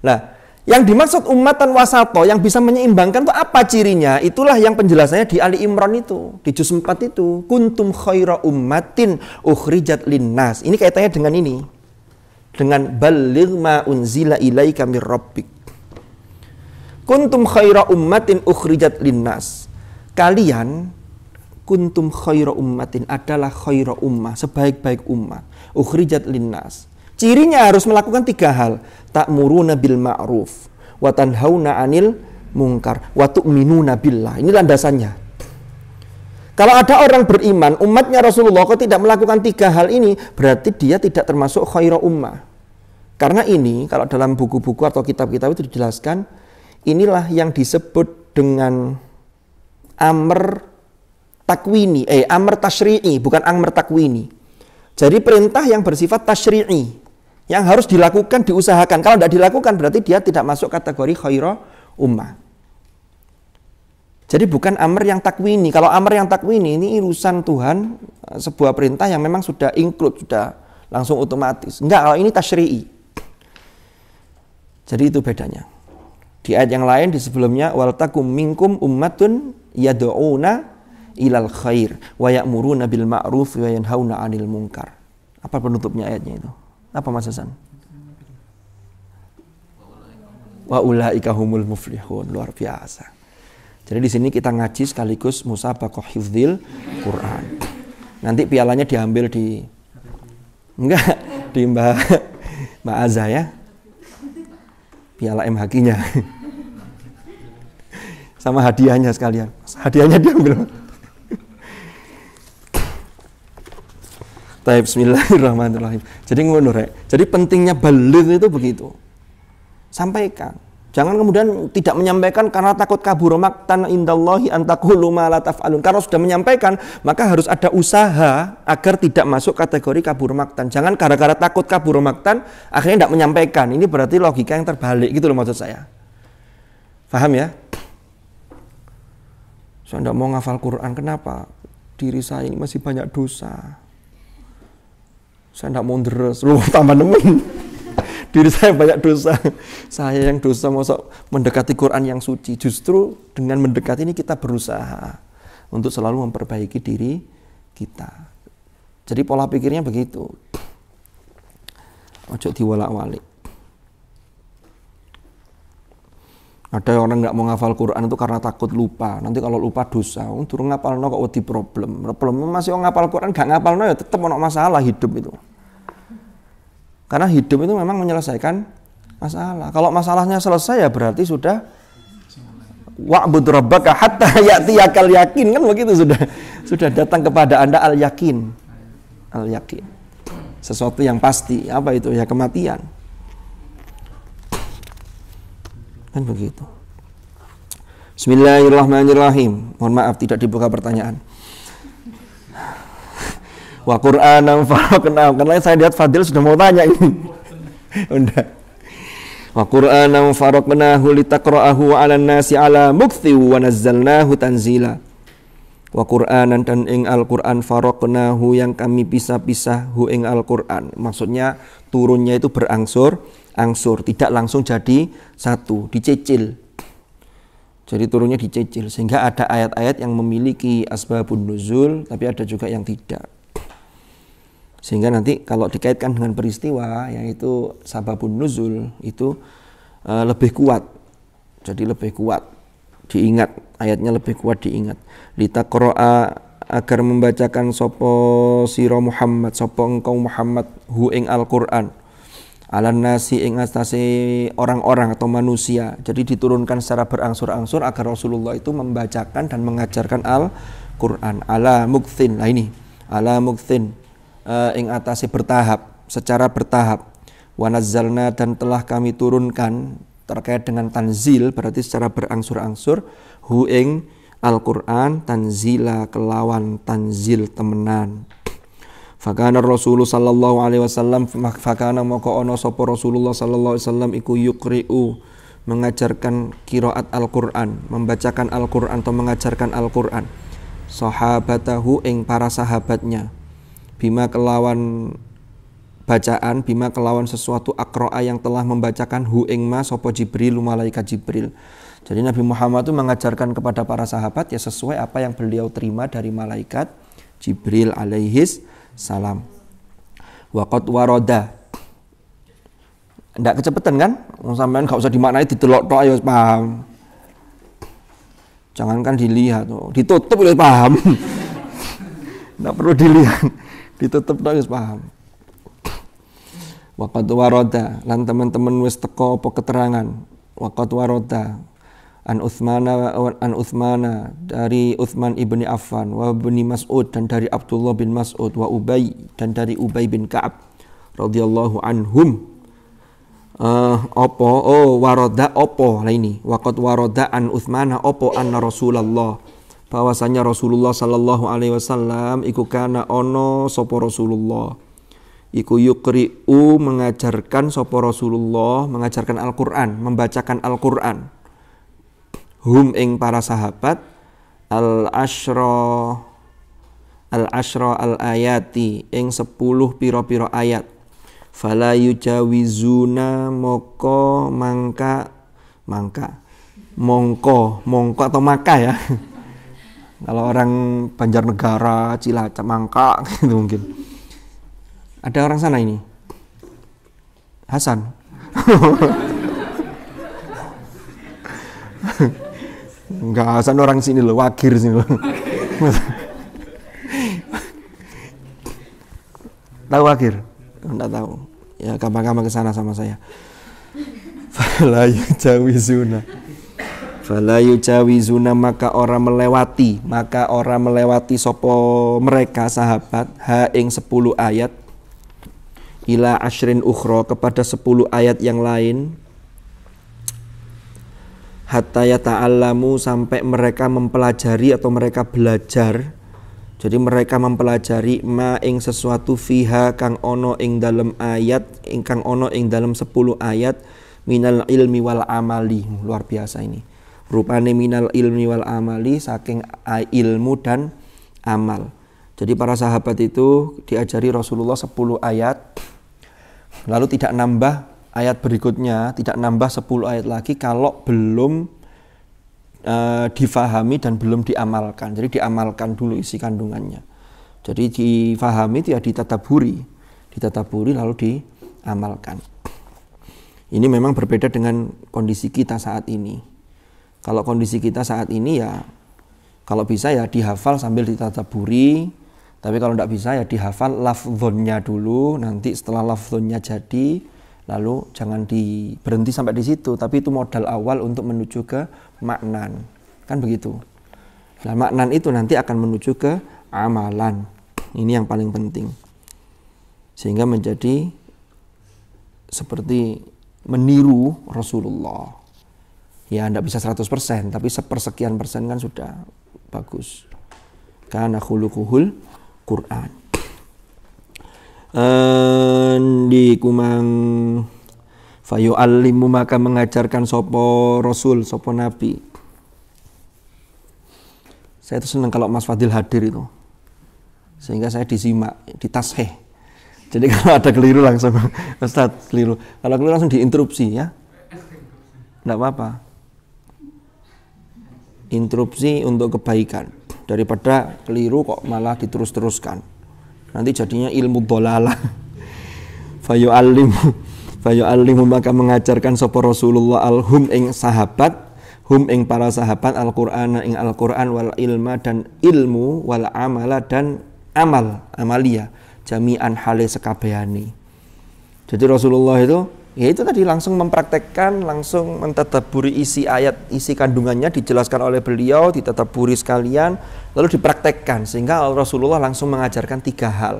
Nah, yang dimaksud umatan wasato yang bisa menyeimbangkan itu apa cirinya? Itulah yang penjelasannya di Ali Imran itu, di juz 4 itu. Kuntum khaira ummatin ukhrijat linnas. Ini kaitannya dengan ini. Dengan balir ma unzila ilai kami robik Kuntum khaira ummatin ukhrijat linnas. Kalian kuntum khaira ummatin adalah khaira ummah, sebaik-baik ummah. Ukhrijat linnas Cirinya harus melakukan tiga hal. tak Ta'muruna bil ma'ruf Watan tanhauna 'anil mungkar Watuk minu billah. Ini landasannya. Kalau ada orang beriman, umatnya Rasulullah kok tidak melakukan tiga hal ini, berarti dia tidak termasuk khairah ummah. Karena ini kalau dalam buku-buku atau kitab-kitab itu dijelaskan, inilah yang disebut dengan amr takwini, eh amr tashri'i, bukan amr takwini. Jadi perintah yang bersifat tashri'i yang harus dilakukan diusahakan. Kalau tidak dilakukan berarti dia tidak masuk kategori khairah ummah. Jadi bukan amr yang takwini. Kalau amr yang takwini ini urusan Tuhan eh, sebuah perintah yang memang sudah include, sudah langsung otomatis. Enggak, kalau ini tashri'i. Jadi itu bedanya. Di ayat yang lain di sebelumnya wal takum minkum ummatun yad'una ilal khair wa ya'muruna bil ma'ruf wa yanhauna 'anil munkar. Apa penutupnya ayatnya itu? Apa Mas Hasan? Wa ulaika humul muflihun. Luar biasa. Jadi di sini kita ngaji sekaligus musabaqah hifdzil Quran. Nanti pialanya diambil di enggak di Mbak Mbak Aza ya. Piala MHQ-nya. Sama hadiahnya sekalian. Hadiahnya diambil. Taib bismillahirrahmanirrahim. Jadi ngono rek. Jadi pentingnya balir itu begitu. Sampaikan. Jangan kemudian tidak menyampaikan karena takut kabur maktan indallahi antakulu alun. Karena sudah menyampaikan, maka harus ada usaha agar tidak masuk kategori kabur maktan. Jangan gara-gara takut kabur maktan akhirnya tidak menyampaikan. Ini berarti logika yang terbalik gitu loh maksud saya. faham ya? Saya tidak mau ngafal Quran. Kenapa? Diri saya ini masih banyak dosa saya tidak mau deres lu tambah nemen diri saya banyak dosa saya yang dosa masa mendekati Quran yang suci justru dengan mendekati ini kita berusaha untuk selalu memperbaiki diri kita jadi pola pikirnya begitu ojo diwalak-walik Ada orang nggak mau ngafal Quran itu karena takut lupa. Nanti kalau lupa dosa, turun oh, ngapal no kok wedi problem. Problem masih orang ngapal Quran nggak ngapal no ya tetap ono masalah hidup itu. Karena hidup itu memang menyelesaikan masalah. Kalau masalahnya selesai ya berarti sudah wa'bud rabbaka hatta yakal yakin kan begitu sudah sudah datang kepada Anda al yakin. Al yakin. Sesuatu yang pasti, apa itu ya kematian. Kan begitu. Bismillahirrahmanirrahim. Mohon maaf tidak dibuka pertanyaan. Wa Qur'anan kenal. Karena saya lihat Fadil sudah mau tanya ini. Udah. Wa Qur'anan faraqnahu litaqra'ahu 'alan nasi 'ala mukthi wa nazzalnahu tanzila. Wa Qur'anan dan ing Al-Qur'an faraqnahu yang kami pisah-pisah hu ing Al-Qur'an. Maksudnya turunnya itu berangsur angsur, tidak langsung jadi satu, dicecil. Jadi turunnya dicecil, sehingga ada ayat-ayat yang memiliki asbabun nuzul tapi ada juga yang tidak. Sehingga nanti kalau dikaitkan dengan peristiwa yaitu sababun nuzul itu e, lebih kuat. Jadi lebih kuat diingat ayatnya lebih kuat diingat. Lita Qura'a agar membacakan sopo siro Muhammad sopo engkau Muhammad hu ing Al-Qur'an alan nasi ing atase orang-orang atau manusia. Jadi diturunkan secara berangsur-angsur agar Rasulullah itu membacakan dan mengajarkan Al-Qur'an. Ala mukthin. Nah ini, ala mukthin uh, e, ing atase bertahap, secara bertahap. Wanazzalna dan telah kami turunkan terkait dengan tanzil berarti secara berangsur-angsur hu ing Al-Qur'an tanzila kelawan tanzil temenan. Fakana Rasulullah sallallahu alaihi wasallam fakana maka ono sapa Rasulullah sallallahu alaihi wasallam iku yukriu mengajarkan kiroat Al-Qur'an, membacakan Al-Qur'an atau mengajarkan Al-Qur'an. Sahabatahu ing para sahabatnya. Bima kelawan bacaan bima kelawan sesuatu akroa yang telah membacakan hu ing ma sapa Jibril malaikat Jibril. Jadi Nabi Muhammad itu mengajarkan kepada para sahabat ya sesuai apa yang beliau terima dari malaikat Jibril alaihis salam. wakot waroda. Tidak kecepatan kan? Sampai nggak usah dimaknai ditelok toh ayo paham. Jangankan dilihat, oh. ditutup udah paham. Tidak perlu dilihat, ditutup tok paham. wakot waroda, lan teman-teman wis teko apa keterangan. Wakot waroda, an Uthmana an Uthmana dari Uthman ibni Affan wa ibni Mas'ud dan dari Abdullah bin Mas'ud wa Ubay dan dari Ubay bin Ka'ab radhiyallahu anhum uh, eh, opo oh waroda opo lah ini wakot waroda an Uthmana opo An Rasulullah bahwasanya Rasulullah sallallahu alaihi wasallam iku kana ono sopo Rasulullah iku yukri'u mengajarkan sopo Rasulullah mengajarkan Al-Qur'an membacakan Al-Qur'an hum ing para sahabat al ashro al ashro al ayati ing sepuluh piro-piro ayat fala yujawizuna moko mangka mangka mongko mongko atau maka ya kalau orang Banjarnegara Cilacap mangka gitu mungkin ada orang sana ini Hasan Enggak, asal orang sini loh, wakir sini loh. tahu wakir? Enggak tahu. Ya gampang-gampang ke sana sama saya. Fala falayu cawi yujawizuna maka orang melewati, maka orang melewati sopo mereka sahabat ha ing 10 ayat ila ashrin ukhra kepada 10 ayat yang lain hatta Taalamu sampai mereka mempelajari atau mereka belajar jadi mereka mempelajari ma ing sesuatu fiha kang ono ing dalam ayat ing kang ono ing dalam 10 ayat minal ilmi wal amali luar biasa ini rupane minal ilmi wal amali saking ilmu dan amal jadi para sahabat itu diajari Rasulullah 10 ayat lalu tidak nambah ayat berikutnya tidak nambah 10 ayat lagi kalau belum e, difahami dan belum diamalkan. Jadi diamalkan dulu isi kandungannya. Jadi difahami tidak ya ditataburi, ditataburi lalu diamalkan. Ini memang berbeda dengan kondisi kita saat ini. Kalau kondisi kita saat ini ya kalau bisa ya dihafal sambil ditataburi, tapi kalau tidak bisa ya dihafal lafzonnya dulu, nanti setelah lafzonnya jadi lalu jangan di berhenti sampai di situ tapi itu modal awal untuk menuju ke maknan kan begitu nah maknan itu nanti akan menuju ke amalan ini yang paling penting sehingga menjadi seperti meniru Rasulullah ya tidak bisa 100% tapi sepersekian persen kan sudah bagus karena khulukuhul Quran Andi kumang fayu alimu maka mengajarkan sopo rasul sopo nabi saya itu senang kalau Mas Fadil hadir itu sehingga saya disimak ditasheh jadi kalau ada keliru langsung Ustaz keliru kalau keliru langsung diinterupsi ya tidak apa-apa interupsi untuk kebaikan daripada keliru kok malah diterus-teruskan nanti jadinya ilmu dolala fayu alimu fayu alimu maka mengajarkan sopo Rasulullah alhum ing sahabat hum ing para sahabat al Qur'an ing al Qur'an wal ilma dan ilmu wal amala dan amal amalia jami'an hale sekabehani jadi Rasulullah itu ya itu tadi langsung mempraktekkan, langsung mentetaburi isi ayat, isi kandungannya dijelaskan oleh beliau, ditetaburi sekalian, lalu dipraktekkan sehingga Rasulullah langsung mengajarkan tiga hal.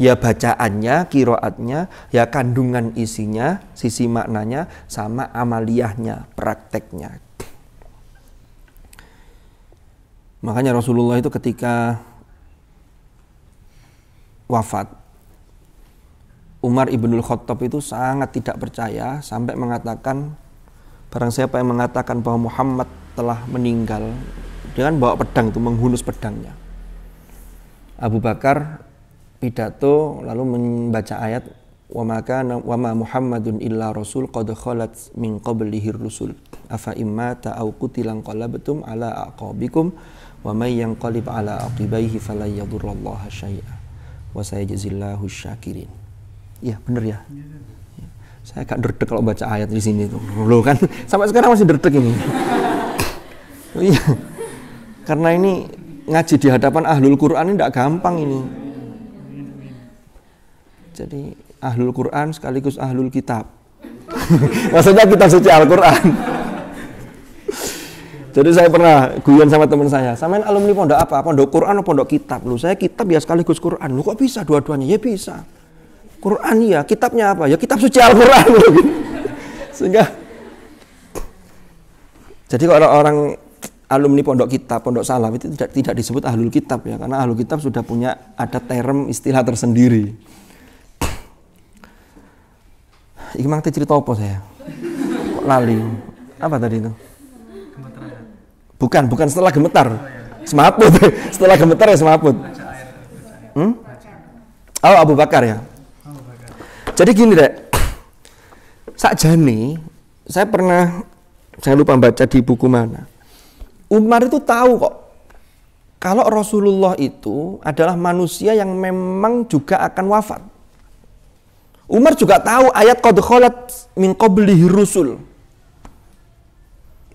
Ya bacaannya, kiroatnya, ya kandungan isinya, sisi maknanya, sama amaliyahnya, prakteknya. Makanya Rasulullah itu ketika wafat Umar Ibnul Khattab itu sangat tidak percaya sampai mengatakan barang siapa yang mengatakan bahwa Muhammad telah meninggal dengan bawa pedang itu menghunus pedangnya Abu Bakar pidato lalu membaca ayat wa maka wa ma Muhammadun illa rasul qad khalat min qablihi rusul afa imma au qutilan qalabtum ala aqabikum wa may yanqalib ala aqibaihi falan yadurrallaha syai'a wa sayajzillahu syakirin Iya bener ya. Saya agak derdek kalau baca ayat di sini tuh. Loh kan sampai sekarang masih derdek ini. Oh, iya. Karena ini ngaji di hadapan ahlul Quran ini tidak gampang ini. Jadi ahlul Quran sekaligus ahlul kitab. Maksudnya kita suci Al-Quran. Jadi saya pernah guyon sama teman saya, samain alumni pondok apa? Pondok Quran atau pondok kitab? Lu saya kitab ya sekaligus Quran. Lu kok bisa dua-duanya? Ya bisa. Quran ya, kitabnya apa? Ya kitab suci Al-Quran. Sehingga jadi kalau orang-orang alumni pondok kitab, pondok salam itu tidak tidak disebut ahlul kitab ya, karena ahlul kitab sudah punya ada term istilah tersendiri. Iki mang cerita apa saya? Kok lali? Apa tadi itu? Bukan, bukan setelah gemetar. Semaput. setelah gemetar ya semaput. Hmm? Oh, Abu Bakar ya. Jadi gini dek, sakjane saya pernah saya lupa baca di buku mana. Umar itu tahu kok kalau Rasulullah itu adalah manusia yang memang juga akan wafat. Umar juga tahu ayat qad khalat min qablihi rusul.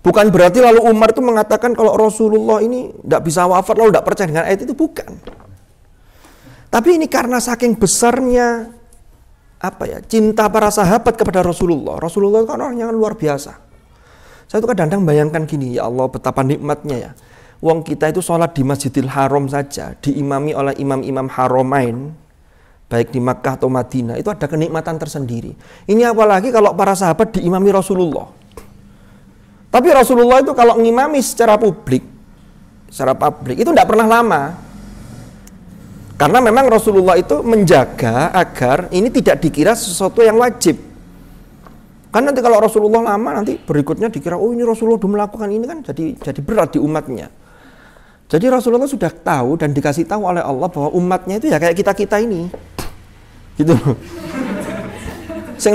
Bukan berarti lalu Umar itu mengatakan kalau Rasulullah ini tidak bisa wafat lalu tidak percaya dengan ayat itu bukan. Tapi ini karena saking besarnya apa ya cinta para sahabat kepada Rasulullah. Rasulullah itu kan orang yang luar biasa. Saya tuh kadang-kadang bayangkan gini, ya Allah betapa nikmatnya ya. Wong kita itu sholat di Masjidil Haram saja, diimami oleh imam-imam haramain, baik di Makkah atau Madinah, itu ada kenikmatan tersendiri. Ini apalagi kalau para sahabat diimami Rasulullah. Tapi Rasulullah itu kalau ngimami secara publik, secara publik itu tidak pernah lama. Karena memang Rasulullah itu menjaga agar ini tidak dikira sesuatu yang wajib. Kan nanti kalau Rasulullah lama nanti berikutnya dikira oh ini Rasulullah sudah melakukan ini kan jadi jadi berat di umatnya. Jadi Rasulullah sudah tahu dan dikasih tahu oleh Allah bahwa umatnya itu ya kayak kita-kita ini. Gitu loh.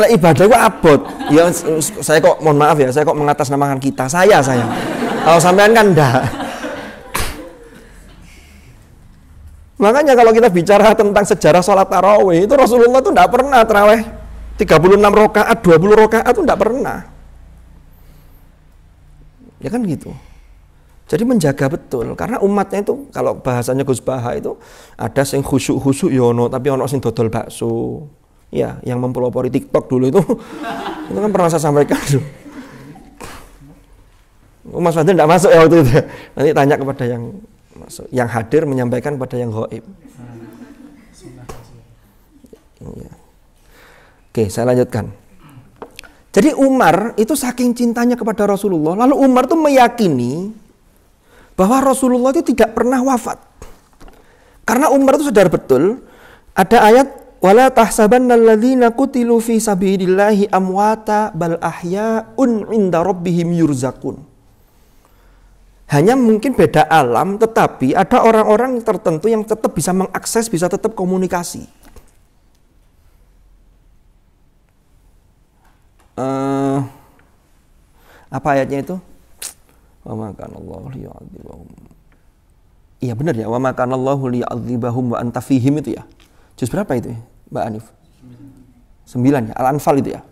ibadah itu abot. Ya saya kok mohon maaf ya, saya kok mengatasnamakan kita. Saya saya. Kalau sampean kan enggak. Makanya kalau kita bicara tentang sejarah sholat tarawih, itu Rasulullah itu tidak pernah tarawih 36 rokaat, 20 rokaat itu tidak pernah. Ya kan gitu. Jadi menjaga betul karena umatnya itu kalau bahasanya Gus Baha itu ada sing khusyuk-khusyuk yono ya tapi ono sing dodol bakso. Ya, yang mempelopori TikTok dulu itu itu kan pernah saya sampaikan dulu. Oh, Mas Fadil tidak masuk ya waktu itu. Nanti tanya kepada yang masuk yang hadir menyampaikan pada yang gaib ya. oke saya lanjutkan jadi Umar itu saking cintanya kepada Rasulullah lalu Umar itu meyakini bahwa Rasulullah itu tidak pernah wafat karena Umar itu sadar betul ada ayat wala tahsabannalladzina qutilu fi sabilillahi amwata bal ahyaun 'inda rabbihim yurzakun hanya mungkin beda alam, tetapi ada orang-orang tertentu yang tetap bisa mengakses, bisa tetap komunikasi. Uh, apa ayatnya itu? Wa Allahu liya'adzibahum. Iya benar ya, wa Allah liyadzibahum wa anta fihim itu ya. Juz berapa itu ya, Mbak Anif? Sembilan ya, Al-Anfal itu ya.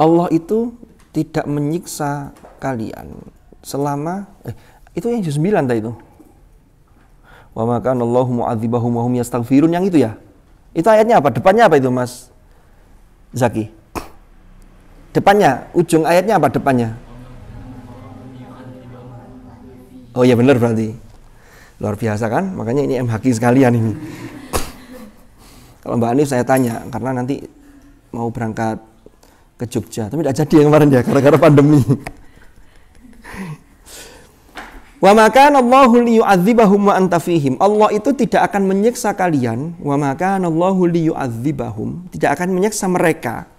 Allah itu tidak menyiksa kalian selama eh, itu yang juz 9 tadi itu. Wa ma kana Allahu mu'adzibahum wa hum yastaghfirun yang itu ya. Itu ayatnya apa? Depannya apa itu Mas Zaki? Depannya, ujung ayatnya apa depannya? Oh ya benar berarti. Luar biasa kan? Makanya ini MHQ sekalian ini. Kalau Mbak Anif saya tanya, karena nanti mau berangkat ke Jogja, tapi tidak jadi yang kemarin ya, karena gara pandemi. Wa makan Allahu liyu'adzibahum wa anta fihim. Allah itu tidak akan menyiksa kalian. Wa makan Allahu liyu'adzibahum. Tidak akan menyiksa mereka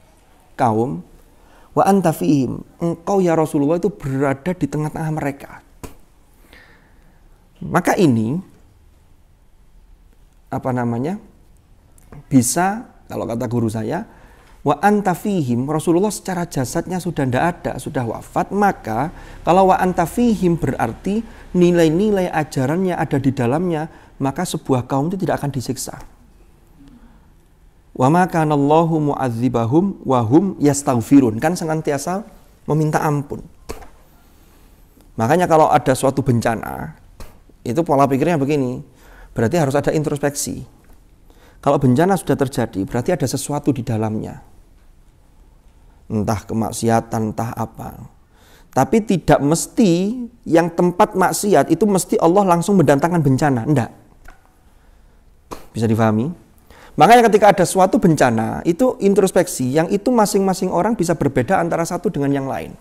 kaum wa anta fihim. Engkau ya Rasulullah itu berada di tengah-tengah mereka. Maka ini apa namanya? Bisa kalau kata guru saya wa anta fihim Rasulullah secara jasadnya sudah tidak ada sudah wafat maka kalau wa anta fihim berarti nilai-nilai ajarannya ada di dalamnya maka sebuah kaum itu tidak akan disiksa wa maka nallahu mu'adzibahum wa hum yastaghfirun kan senantiasa meminta ampun makanya kalau ada suatu bencana itu pola pikirnya begini berarti harus ada introspeksi kalau bencana sudah terjadi berarti ada sesuatu di dalamnya entah kemaksiatan, entah apa. Tapi tidak mesti yang tempat maksiat itu mesti Allah langsung mendatangkan bencana. Enggak. Bisa difahami? Makanya ketika ada suatu bencana, itu introspeksi yang itu masing-masing orang bisa berbeda antara satu dengan yang lain.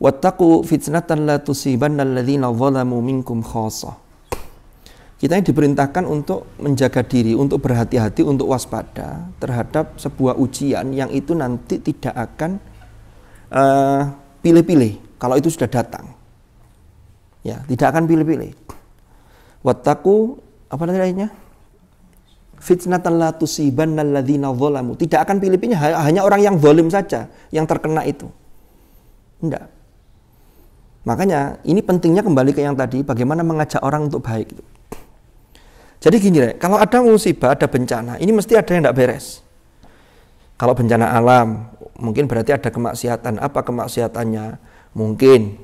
Wattaqu fitnatan la tusibanna alladhina minkum khosah kita ini diperintahkan untuk menjaga diri, untuk berhati-hati, untuk waspada terhadap sebuah ujian yang itu nanti tidak akan eh, pilih-pilih uh, kalau itu sudah datang. Ya, tidak akan pilih-pilih. Wattaku apa namanya? Fitnatan la tusiban ladzina zalamu. Tidak akan pilih-pilih hanya orang yang zalim saja yang terkena itu. Tidak. Makanya ini pentingnya kembali ke yang tadi, bagaimana mengajak orang untuk baik itu. Jadi gini, kalau ada musibah, ada bencana, ini mesti ada yang tidak beres. Kalau bencana alam, mungkin berarti ada kemaksiatan. Apa kemaksiatannya? Mungkin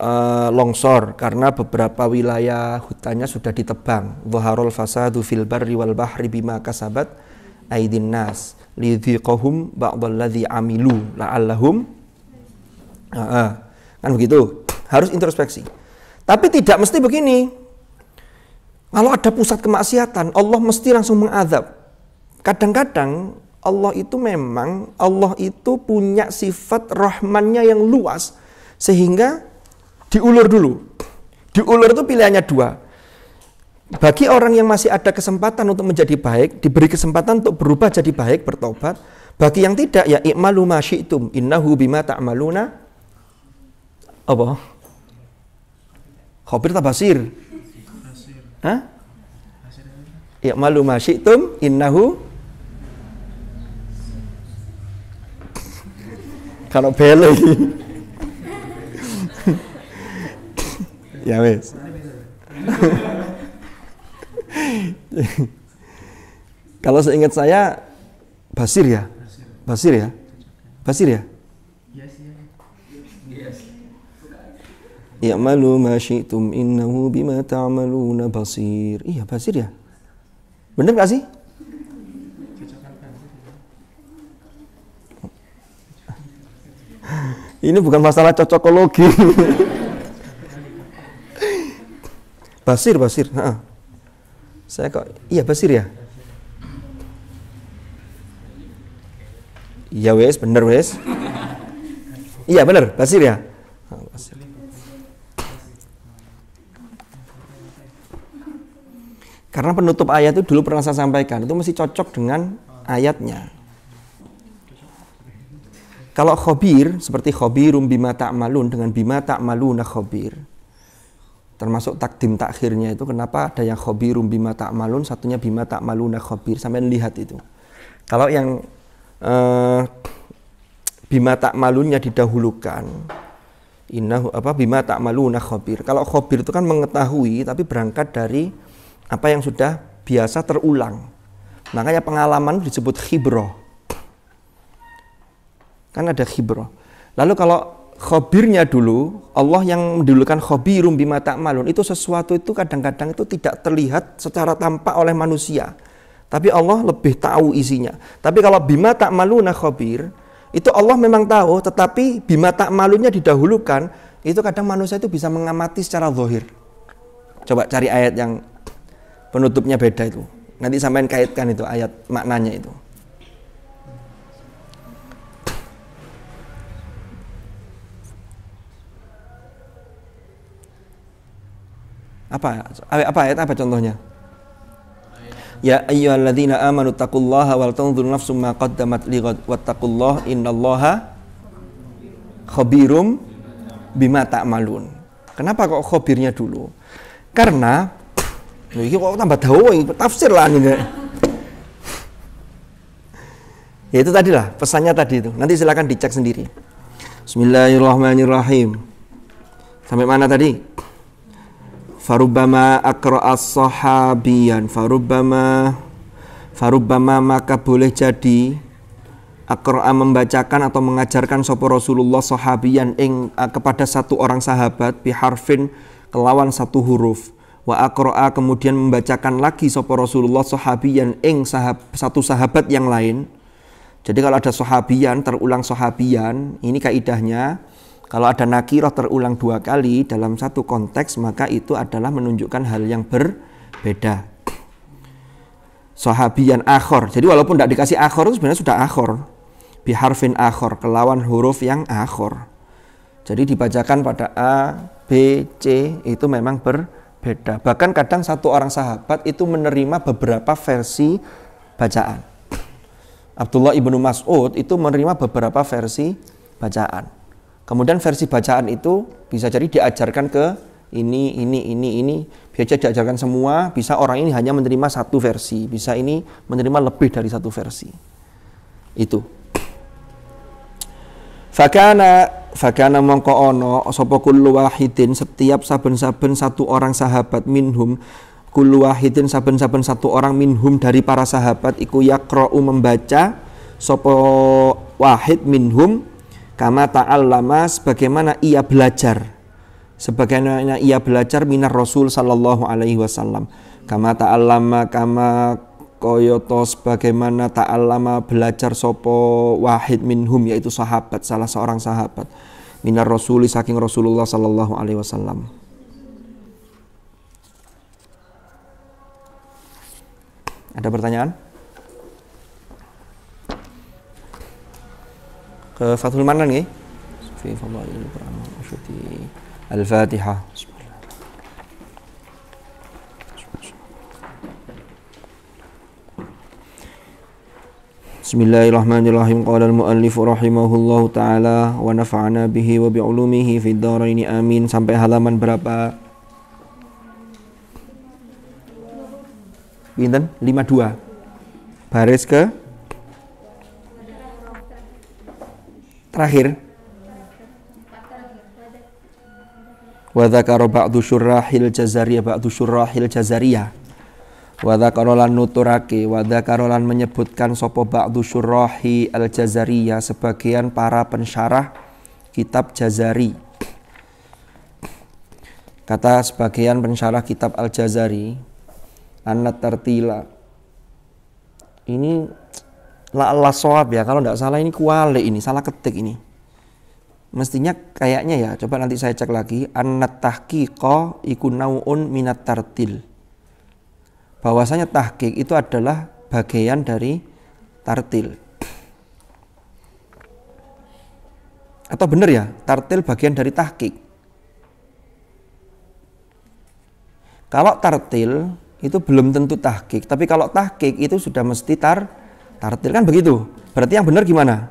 uh, longsor karena beberapa wilayah hutannya sudah ditebang. Zuharul fasadu fil barri wal bahri bima kasabat aidin nas lidhiqahum ba'dalladhi amilu la'allahum uh, uh. kan begitu. Harus introspeksi. Tapi tidak mesti begini kalau ada pusat kemaksiatan, Allah mesti langsung mengadab. Kadang-kadang Allah itu memang Allah itu punya sifat rahmannya yang luas sehingga diulur dulu. Diulur itu pilihannya dua. Bagi orang yang masih ada kesempatan untuk menjadi baik, diberi kesempatan untuk berubah jadi baik, bertobat. Bagi yang tidak ya ikmalu ma syi'tum innahu bima ta'maluna apa? Khabir tabasir. Ya malu masyitum innahu kalau beli ya wes kalau seingat saya Basir ya Basir ya Basir ya Ya'malu ma syi'tum innahu bima ta'maluna basir. Iya, basir ya? Bener gak sih? Ini bukan masalah cocokologi. basir, basir. Ha. Saya kok, iya basir ya? Iya wes, bener wes. Iya bener, basir ya? basir. Karena penutup ayat itu dulu pernah saya sampaikan, itu mesti cocok dengan ayatnya. Kalau khobir, seperti khobirum bima malun dengan bima tak ta'maluna khobir. Termasuk takdim takhirnya itu, kenapa ada yang khobirum bima malun satunya bima tak ta'maluna khobir. Sampai lihat itu. Kalau yang eh, bima malunnya didahulukan, Inna, apa bima tak ta'maluna khobir. Kalau khobir itu kan mengetahui, tapi berangkat dari apa yang sudah biasa terulang. Makanya pengalaman disebut khibro. Kan ada khibro. Lalu kalau khobirnya dulu, Allah yang mendulukan khobirum bima ta'malun, itu sesuatu itu kadang-kadang itu tidak terlihat secara tampak oleh manusia. Tapi Allah lebih tahu isinya. Tapi kalau bima ta'maluna khobir, itu Allah memang tahu, tetapi bima ta'malunya didahulukan, itu kadang manusia itu bisa mengamati secara zahir. Coba cari ayat yang penutupnya beda itu. Nanti sampean kaitkan itu ayat maknanya itu. Apa apa ayat apa contohnya? Ya ayyuhalladzina amanu taqullaha wal tanzur nafsum ma qaddamat lighad wattaqullaha innallaha khabirum bima ta'malun. Kenapa kok khobirnya dulu? Karena Lho iki kok tambah dawa tafsir lah ini. Ya itu tadi lah pesannya tadi itu. Nanti silakan dicek sendiri. Bismillahirrahmanirrahim. Sampai mana tadi? Farubama as sahabian Farubama Farubama maka boleh jadi Akra membacakan atau mengajarkan sopo Rasulullah sahabian ing, eh, kepada satu orang sahabat biharfin kelawan satu huruf Wa akro'a kemudian membacakan lagi sopo Rasulullah sahabian ing sahab, satu sahabat yang lain. Jadi kalau ada sahabian terulang sahabian, ini kaidahnya. Kalau ada nakiroh terulang dua kali dalam satu konteks maka itu adalah menunjukkan hal yang berbeda. Sahabian akhor. Jadi walaupun tidak dikasih akhor itu sebenarnya sudah akhor. Biharfin akhor, kelawan huruf yang akhor. Jadi dibacakan pada A, B, C itu memang ber beda. Bahkan kadang satu orang sahabat itu menerima beberapa versi bacaan. Abdullah ibnu Mas'ud itu menerima beberapa versi bacaan. Kemudian versi bacaan itu bisa jadi diajarkan ke ini, ini, ini, ini. Bisa diajarkan semua, bisa orang ini hanya menerima satu versi, bisa ini menerima lebih dari satu versi. Itu Fakana fakana mongko ono sapa kullu wahidin setiap saben-saben satu orang sahabat minhum kullu wahidin saben-saben satu orang minhum dari para sahabat iku yaqra'u membaca sapa wahid minhum kama ta'allama sebagaimana ia belajar sebagaimana ia belajar minar rasul sallallahu alaihi wasallam kama ta'allama kama Koyoto sebagaimana ta'allama belajar sopo wahid minhum yaitu sahabat salah seorang sahabat minar rasuli saking Rasulullah sallallahu alaihi wasallam Ada pertanyaan? Ke fatul Manan nih? Al-Fatihah. Bismillahirrahmanirrahim. Qala al-muallif rahimahullahu taala wa nafa'ana bihi wa bi'ulumihi ulumihi fid amin sampai halaman berapa? Pinten? 52. Baris ke terakhir. Wa dzakara ba'du syurrahil jazariyah ba'du syurrahil jazariyah Wadakarolan nuturake, wadakarolan menyebutkan sopo ba'du syurrohi al jazariya sebagian para pensyarah kitab jazari. Kata sebagian pensyarah kitab al-jazari, anna tertila. Ini la Allah soab ya, kalau tidak salah ini kuali ini, salah ketik ini. Mestinya kayaknya ya, coba nanti saya cek lagi. Anna tahkiko ikunau'un minat tartil bahwasanya tahqiq itu adalah bagian dari tartil. Atau benar ya, tartil bagian dari tahqiq. Kalau tartil itu belum tentu tahqiq, tapi kalau tahqiq itu sudah mesti tar tartil kan begitu. Berarti yang benar gimana?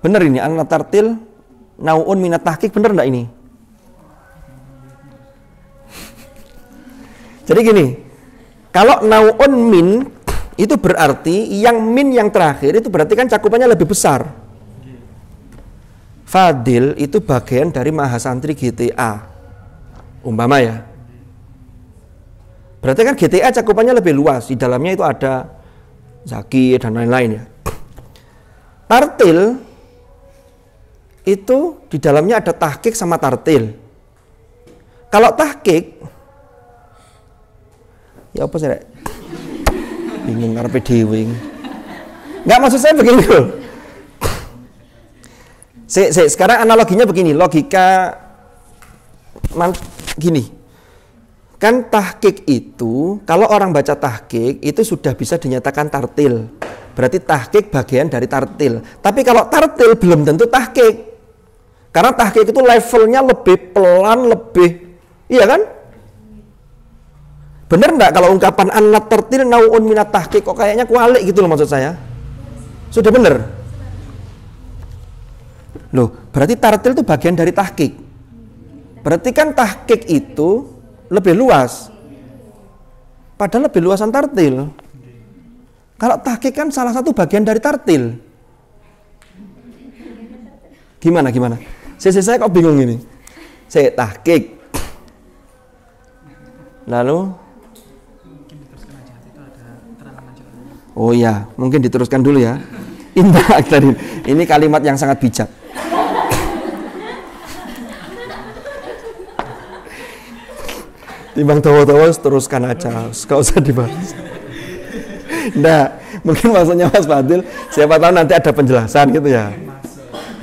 Benar ini anak tartil nauun minat tahqiq benar enggak ini? Jadi gini, kalau nau'un min itu berarti yang min yang terakhir itu berarti kan cakupannya lebih besar. Fadil itu bagian dari mahasantri GTA. Umpama ya. Berarti kan GTA cakupannya lebih luas. Di dalamnya itu ada Zaki dan lain-lain ya. Tartil itu di dalamnya ada tahkik sama tartil. Kalau tahkik Ya apa sih rek? Bingung ngarepe dhewe. Enggak maksud saya begini loh. Se, si, sekarang analoginya begini, logika man, gini. Kan tahkik itu, kalau orang baca tahkik itu sudah bisa dinyatakan tartil. Berarti tahkik bagian dari tartil. Tapi kalau tartil belum tentu tahkik. Karena tahkik itu levelnya lebih pelan, lebih iya kan? Bener nggak kalau ungkapan anak tertil naun minat tahqiq kok kayaknya kuali gitu loh maksud saya? Sudah bener? Loh, berarti tartil itu bagian dari tahqiq. Berarti kan tahqiq itu lebih luas. Padahal lebih luasan tartil. Kalau tahqiq kan salah satu bagian dari tartil. Gimana gimana? Saya saya kok bingung ini. Saya tahqiq. Lalu Oh ya, mungkin diteruskan dulu ya. Indah aktarin. Ini kalimat yang sangat bijak. Timbang tawa-tawa teruskan aja, gak usah dibahas. Nah, mungkin maksudnya Mas Fadil, siapa tahu nanti ada penjelasan gitu ya.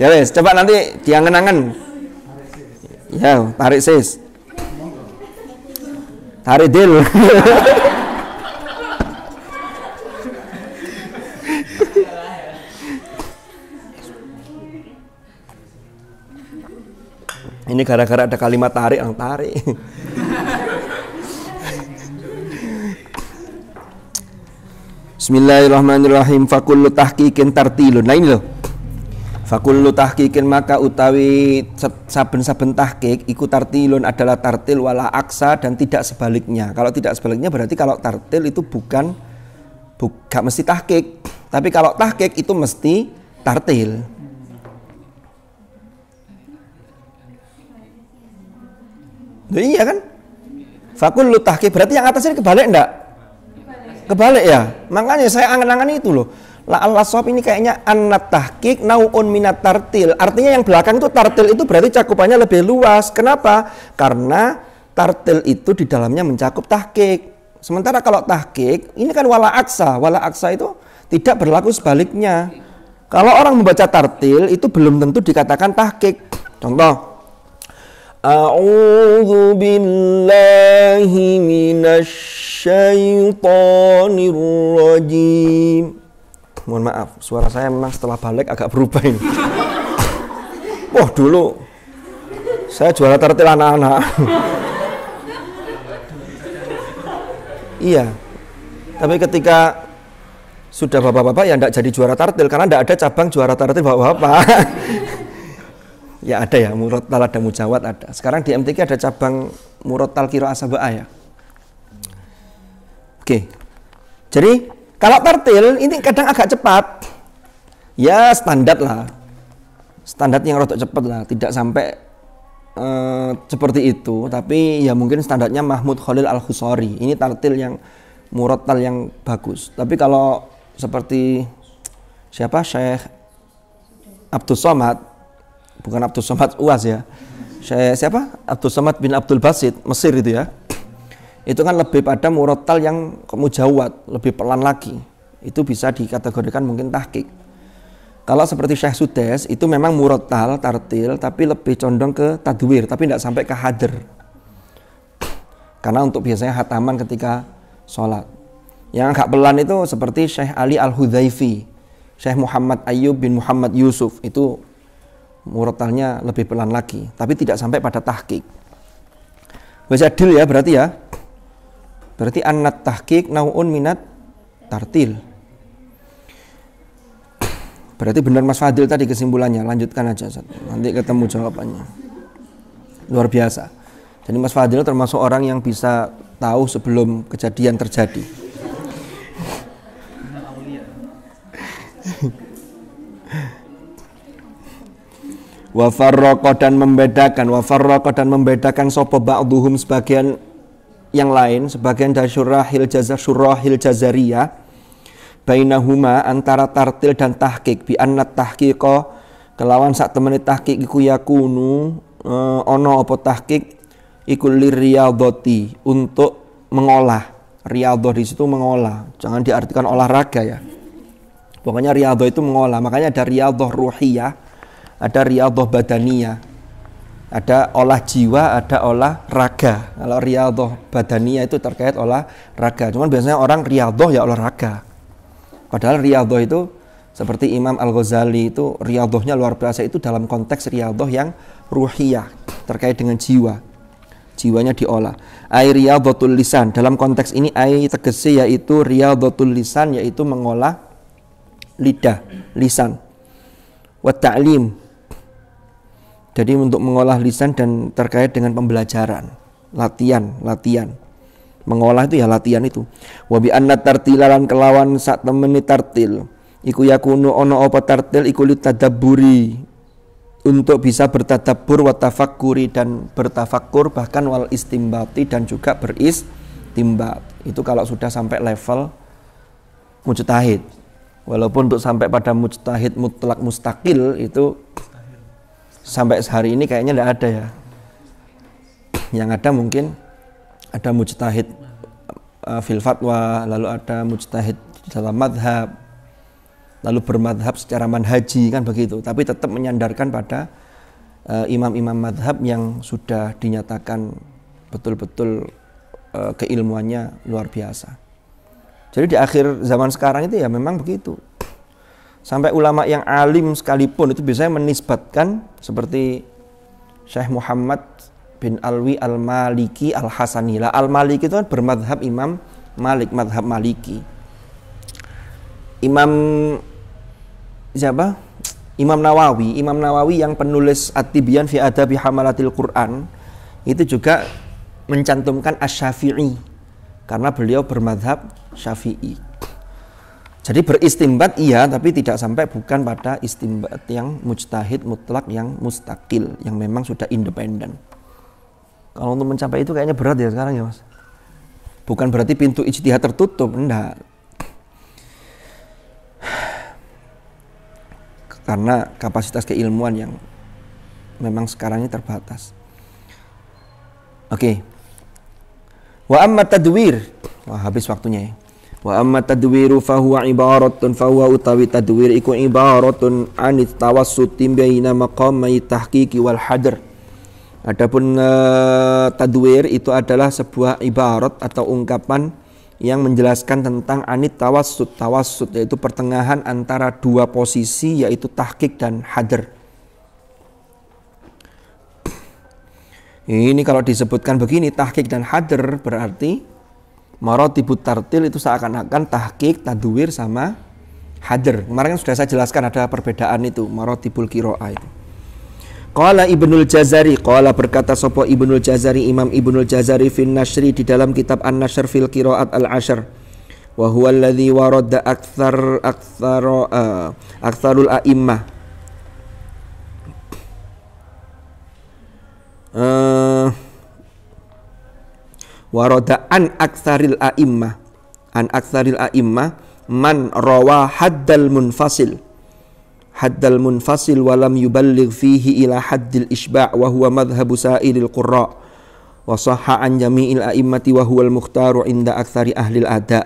Ya wes, coba nanti diangen-angen. Ya, tarik sis. Tarik deal. Ini gara-gara ada kalimat tarik, yang tarik. Bismillahirrahmanirrahim. Fakullu tahqiqin tartilun. Nah ini loh. Fakullu tahqiqin maka utawi saben-saben tahqiq iku tartilun adalah tartil wala aksa dan tidak sebaliknya. Kalau tidak sebaliknya berarti kalau tartil itu bukan bukan mesti tahqiq. Tapi kalau tahqiq itu mesti tartil. Duh, iya kan? Fakul tahqiq berarti yang atas ini kebalik enggak? Kebalik ya. Makanya saya angan-angan itu loh. La Allah sop ini kayaknya anat tahkik nauun minat tartil. Artinya yang belakang itu tartil itu berarti cakupannya lebih luas. Kenapa? Karena tartil itu di dalamnya mencakup tahkik. Sementara kalau tahkik ini kan wala aksa. Wala aksa itu tidak berlaku sebaliknya. Kalau orang membaca tartil itu belum tentu dikatakan tahkik. Contoh, أعوذ بالله من الشيطان الرجيم Mohon maaf, suara saya memang setelah balik agak berubah ini. Wah dulu saya juara tertil anak-anak. iya, tapi ketika sudah bapak-bapak ya tidak jadi juara tartil karena tidak ada cabang juara tartil bapak-bapak ya ada ya murotal ada mujawat ada sekarang di MTK ada cabang murotal kiro asaba ya oke jadi kalau tartil ini kadang agak cepat ya standar lah standar yang rotok cepat lah tidak sampai uh, seperti itu tapi ya mungkin standarnya Mahmud Khalil Al Husori ini tartil yang murotal yang bagus tapi kalau seperti siapa Syekh Abdul Somad bukan Abdul Somad Uas ya. Saya siapa? Abdul Somad bin Abdul Basit, Mesir itu ya. Itu kan lebih pada murotal yang mujawat, lebih pelan lagi. Itu bisa dikategorikan mungkin tahkik. Kalau seperti Syekh Sudes itu memang murotal, tartil, tapi lebih condong ke tadwir, tapi tidak sampai ke hadir. Karena untuk biasanya hataman ketika sholat. Yang agak pelan itu seperti Syekh Ali Al-Hudhaifi, Syekh Muhammad Ayub bin Muhammad Yusuf itu murotalnya lebih pelan lagi, tapi tidak sampai pada tahkik. bisa adil ya berarti ya. Berarti anat tahkik nauun minat tartil. Berarti benar Mas Fadil tadi kesimpulannya, lanjutkan aja Ustaz. Nanti ketemu jawabannya. Luar biasa. Jadi Mas Fadil termasuk orang yang bisa tahu sebelum kejadian terjadi. Nah, wa farraqa dan membedakan wa farraqa dan membedakan sapa ba'dhum sebagian yang lain sebagian dari syurahil jazar syurahil jazariyah bainahuma antara tartil dan tahqiq bi anna tahqiqa kelawan sak temene tahqiq iku yakunu tahkik eh, ono apa tahqiq iku liriyadhati untuk mengolah riyadhah di situ mengolah jangan diartikan olahraga ya pokoknya riyadhah itu mengolah makanya ada riyadhah ruhiyah ada riyadhah badaniyah ada olah jiwa, ada olah raga. Kalau riyadhah badaniyah itu terkait olah raga. Cuman biasanya orang riyadhah ya olah raga. Padahal riyadhah itu seperti Imam Al-Ghazali itu riyadhahnya luar biasa itu dalam konteks riyadhah yang ruhiyah, terkait dengan jiwa. Jiwanya diolah. Ai riyadhatul tulisan Dalam konteks ini ai tegese yaitu riyadhatul tulisan yaitu mengolah lidah, lisan. Wa ta'lim jadi untuk mengolah lisan dan terkait dengan pembelajaran, latihan, latihan. Mengolah itu ya latihan itu. Wabi anna tartilalan kelawan sak temeni tartil. Iku yakunu ono apa tartil iku litadaburi untuk bisa bertadabur watafakuri dan bertafakur bahkan wal istimbati dan juga beristimbat itu kalau sudah sampai level mujtahid walaupun untuk sampai pada mujtahid mutlak mustakil itu sampai sehari ini kayaknya tidak ada ya yang ada mungkin ada mujtahid uh, fil fatwa lalu ada mujtahid dalam madhab lalu bermadhab secara manhaji kan begitu tapi tetap menyandarkan pada eh, imam-imam uh, madhab yang sudah dinyatakan betul-betul uh, keilmuannya luar biasa jadi di akhir zaman sekarang itu ya memang begitu Sampai ulama yang alim sekalipun itu biasanya menisbatkan seperti Syekh Muhammad bin Alwi Al-Maliki Al-Hasanila. Al-Maliki itu kan bermadhab Imam Malik, madhab Maliki. Imam siapa? Imam Nawawi, Imam Nawawi yang penulis At-Tibyan fi Adabi Hamalatil Quran itu juga mencantumkan Asy-Syafi'i karena beliau bermadhab Syafi'i. Jadi beristimbat iya tapi tidak sampai bukan pada istimbat yang mujtahid mutlak yang mustakil yang memang sudah independen. Kalau untuk mencapai itu kayaknya berat ya sekarang ya mas. Bukan berarti pintu ijtihad tertutup, enggak. Karena kapasitas keilmuan yang memang sekarang ini terbatas. Oke. Okay. Wa amma tadwir. Wah, habis waktunya ya. Wa amma tadwiru huwa ibaratun huwa utawi tadwir iku ibaratun anit tawassuti baina maqamai tahqiqi wal hadr. Adapun uh, tadwir itu adalah sebuah ibarat atau ungkapan yang menjelaskan tentang anit tawassut tawassut yaitu pertengahan antara dua posisi yaitu tahqiq dan hadr. Ini kalau disebutkan begini tahqiq dan hadr berarti Marotibut tartil itu seakan-akan tahkik, tadwir sama hadir. Kemarin kan sudah saya jelaskan ada perbedaan itu, marotibul kiroa itu. Qala Ibnul Jazari Qala berkata sopo Ibnul Jazari Imam Ibnul Jazari fin Nashri Di dalam kitab An-Nashr fil Kiroat al ashr. Wa huwa alladhi waradda akthar, akthar, uh, aktharul a'immah uh, Waroda an aksaril aima, an aksaril aima man rawa haddal munfasil haddal munfasil walam yuballigh fihi ila haddil isba' wa huwa madhhabu sa'ilil qurra wa sahha an jami'il a'immati wa al mukhtaru inda ahli al ada'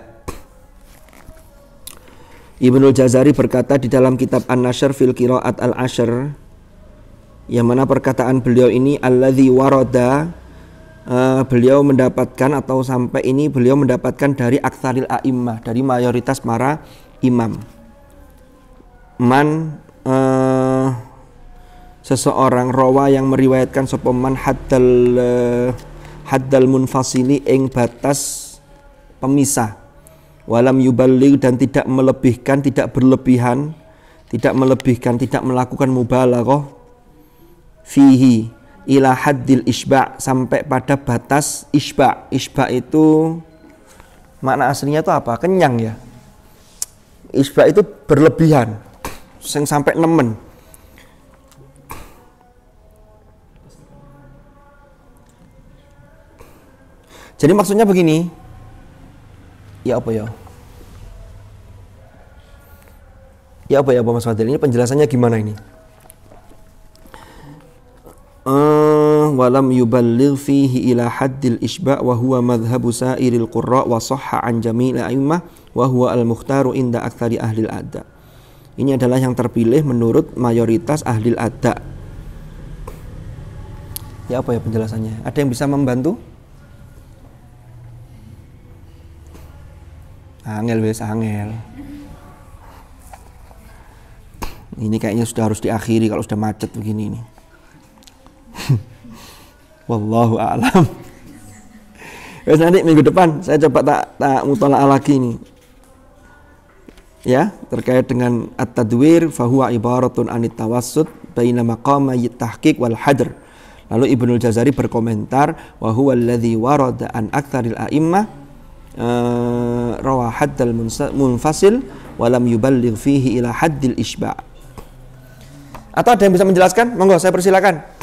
Ibnu Jazari berkata di dalam kitab An-Nashr fil Qiraat Al-Ashr yang mana perkataan beliau ini alladzi warada Eh, beliau mendapatkan atau sampai ini beliau mendapatkan dari aksaril a'immah dari mayoritas para imam man uh, seseorang rawa yang meriwayatkan sopeman haddal uh, haddal munfasili ing batas pemisah walam yubalil dan tidak melebihkan tidak berlebihan tidak melebihkan tidak melakukan mubalaghah fihi ila haddil isba sampai pada batas isba isba itu makna aslinya itu apa kenyang ya isba itu berlebihan sing sampai nemen jadi maksudnya begini ya apa ya ya apa ya apa Mas Fadil ini penjelasannya gimana ini ولم يبلغ فيه إلى حد isba' وهو مذهب سائر القراء وصح عن جميع الأئمة وهو المختار عند أكثر أهل mukhtaru Ini adalah yang terpilih menurut mayoritas ahli al adab Ya apa ya penjelasannya? Ada yang bisa membantu? Angel wes angel. Ini kayaknya sudah harus diakhiri kalau sudah macet begini nih. Wallahu a'lam. Wes nanti minggu depan saya coba tak tak mutalaah lagi ini, Ya, terkait dengan at-tadwir fahuwa ibaratun anit tawassut baina maqama tahqiq wal hadr. Lalu Ibnul Jazari berkomentar wa huwa alladhi warada an aktsaril a'immah uh, rawa haddal munfasil walam yuballigh fihi ila haddil isba'. Atau ada yang bisa menjelaskan? Monggo saya persilakan.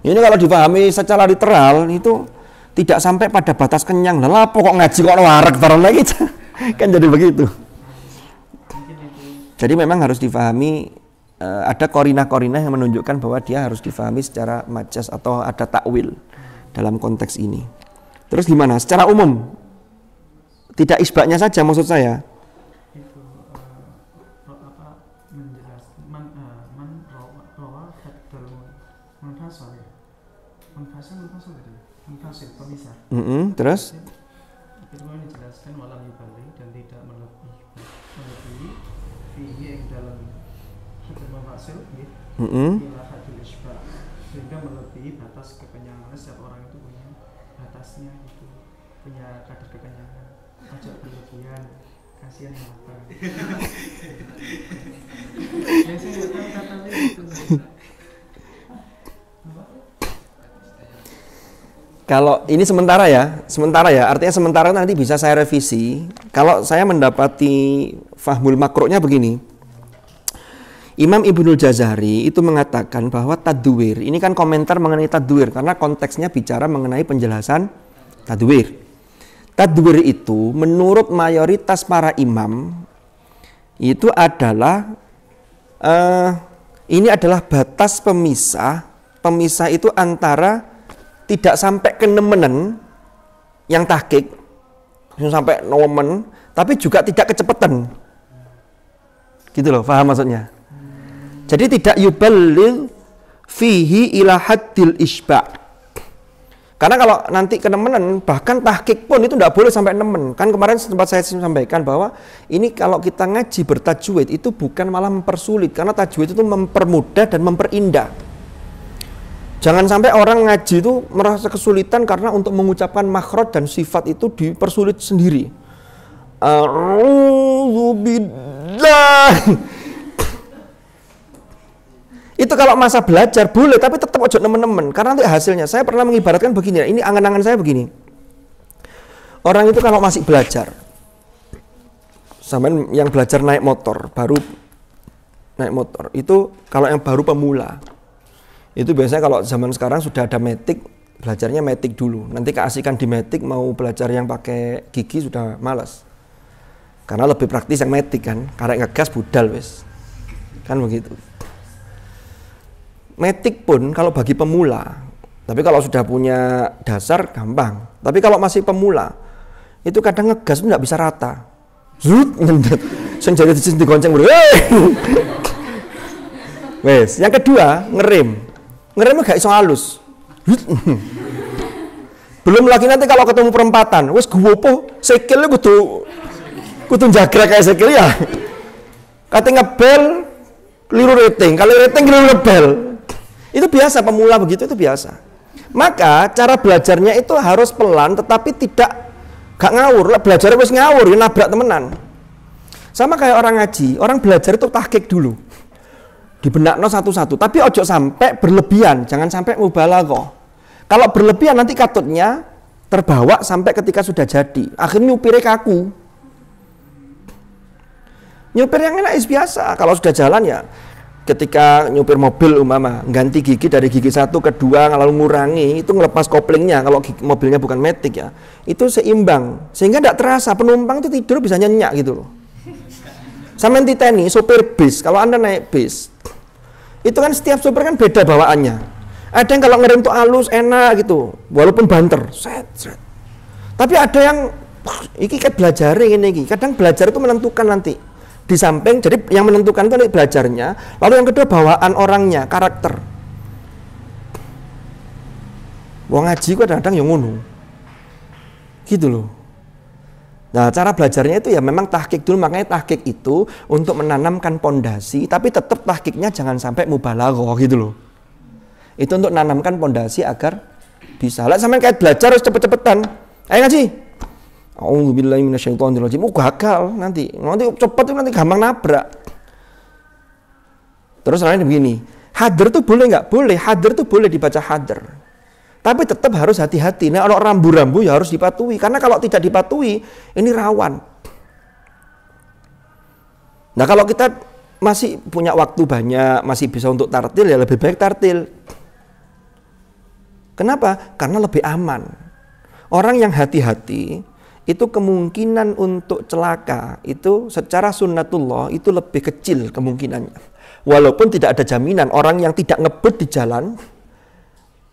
Ini kalau dipahami secara literal itu tidak sampai pada batas kenyang. Lah pokok ngaji kok warak bareng lagi. kan jadi begitu. Jadi memang harus difahami eh, ada korina-korina yang menunjukkan bahwa dia harus difahami secara majas atau ada takwil dalam konteks ini. Terus gimana? Secara umum tidak isbaknya saja maksud saya. Mm -hmm. Terus? Firman tidak melebihi fihi yang dalam ya, sehingga melebihi batas kekenyangan setiap orang itu punya batasnya gitu punya kadar kekenyangan aja berlebihan kasihan lapar. Biasanya kan kata kata itu. Gitu. Kalau ini sementara ya, sementara ya, artinya sementara nanti bisa saya revisi. Kalau saya mendapati fahmul makronya begini, Imam Ibnul Jazari itu mengatakan bahwa tadwir, ini kan komentar mengenai tadwir karena konteksnya bicara mengenai penjelasan tadwir. Tadwir itu menurut mayoritas para imam itu adalah uh, ini adalah batas pemisah, pemisah itu antara tidak sampai ke nemenen yang tahkik sampai nomen tapi juga tidak kecepetan, gitu loh paham maksudnya jadi tidak yubalil fihi ila haddil isba karena kalau nanti kenemenan bahkan tahkik pun itu tidak boleh sampai nemen kan kemarin sempat saya sampaikan bahwa ini kalau kita ngaji bertajwid itu bukan malah mempersulit karena tajwid itu mempermudah dan memperindah Jangan sampai orang ngaji itu merasa kesulitan karena untuk mengucapkan makhraj dan sifat itu dipersulit sendiri. itu kalau masa belajar boleh tapi tetap ojo teman-teman karena nanti hasilnya saya pernah mengibaratkan begini ya, ini angan-angan saya begini orang itu kalau masih belajar sampai yang belajar naik motor baru naik motor itu kalau yang baru pemula itu biasanya kalau zaman sekarang sudah ada metik belajarnya metik dulu nanti keasikan di metik mau belajar yang pakai gigi sudah males karena lebih praktis yang metik kan karena ngegas budal wes kan begitu metik pun kalau bagi pemula tapi kalau sudah punya dasar gampang tapi kalau masih pemula itu kadang ngegas nggak bisa rata zut ngendet senjata di digonceng wes yang kedua ngerem ngeremnya gak iso halus belum lagi nanti kalau ketemu perempatan wes gue po sekilnya kudu kudu jagra kayak sekil ya kata ngebel keliru rating kalau rating keliru ngebel itu biasa pemula begitu itu biasa maka cara belajarnya itu harus pelan tetapi tidak gak ngawur lah belajar harus ngawur ya nabrak temenan sama kayak orang ngaji orang belajar itu tahkik dulu dibenakno satu-satu tapi ojo sampai berlebihan jangan sampai kok kalau berlebihan nanti katutnya terbawa sampai ketika sudah jadi akhirnya nyupirnya kaku nyupir yang enak is biasa kalau sudah jalan ya ketika nyupir mobil umama ganti gigi dari gigi satu ke dua lalu ngurangi itu ngelepas koplingnya kalau gigi, mobilnya bukan metik ya itu seimbang sehingga tidak terasa penumpang itu tidur bisa nyenyak gitu loh sama titani sopir bis kalau anda naik bis itu kan setiap sopir kan beda bawaannya ada yang kalau ngerem tuh halus enak gitu walaupun banter set set tapi ada yang iki kayak belajar ini iki kadang belajar itu menentukan nanti di samping jadi yang menentukan itu belajarnya lalu yang kedua bawaan orangnya karakter wong ngaji kadang-kadang yang ngono gitu loh Nah, cara belajarnya itu ya memang tahkik dulu, makanya tahkik itu untuk menanamkan pondasi, tapi tetap tahkiknya jangan sampai mubalaghah gitu loh. Itu untuk menanamkan pondasi agar bisa. Lah sampean kayak belajar harus cepet-cepetan. Ayo ngaji. Auzubillahi minasyaitonirrajim. Oh, gagal nanti. Nanti cepet itu nanti gampang nabrak. Terus lainnya begini, hadir tuh boleh nggak? Boleh, hadir tuh boleh dibaca hadir. Tapi tetap harus hati-hati. Nah, kalau rambu-rambu ya harus dipatuhi. Karena kalau tidak dipatuhi, ini rawan. Nah, kalau kita masih punya waktu banyak, masih bisa untuk tartil, ya lebih baik tartil. Kenapa? Karena lebih aman. Orang yang hati-hati, itu kemungkinan untuk celaka itu secara sunnatullah itu lebih kecil kemungkinannya. Walaupun tidak ada jaminan orang yang tidak ngebut di jalan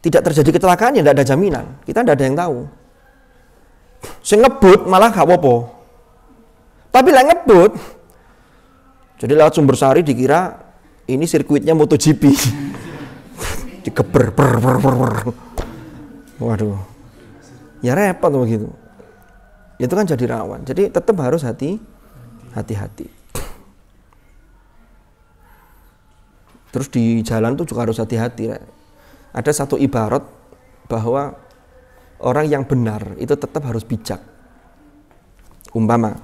tidak terjadi kecelakaan ya tidak ada jaminan. Kita tidak ada yang tahu. Saya ngebut malah gak apa-apa. Tapi lah ngebut. Jadi lewat sumber sari dikira ini sirkuitnya MotoGP. Digeber, ber, ber, ber, ber. Waduh. Ya repot begitu. Itu kan jadi rawan. Jadi tetap harus hati hati-hati. Terus di jalan tuh juga harus hati-hati ada satu ibarat bahwa orang yang benar itu tetap harus bijak. Umpama,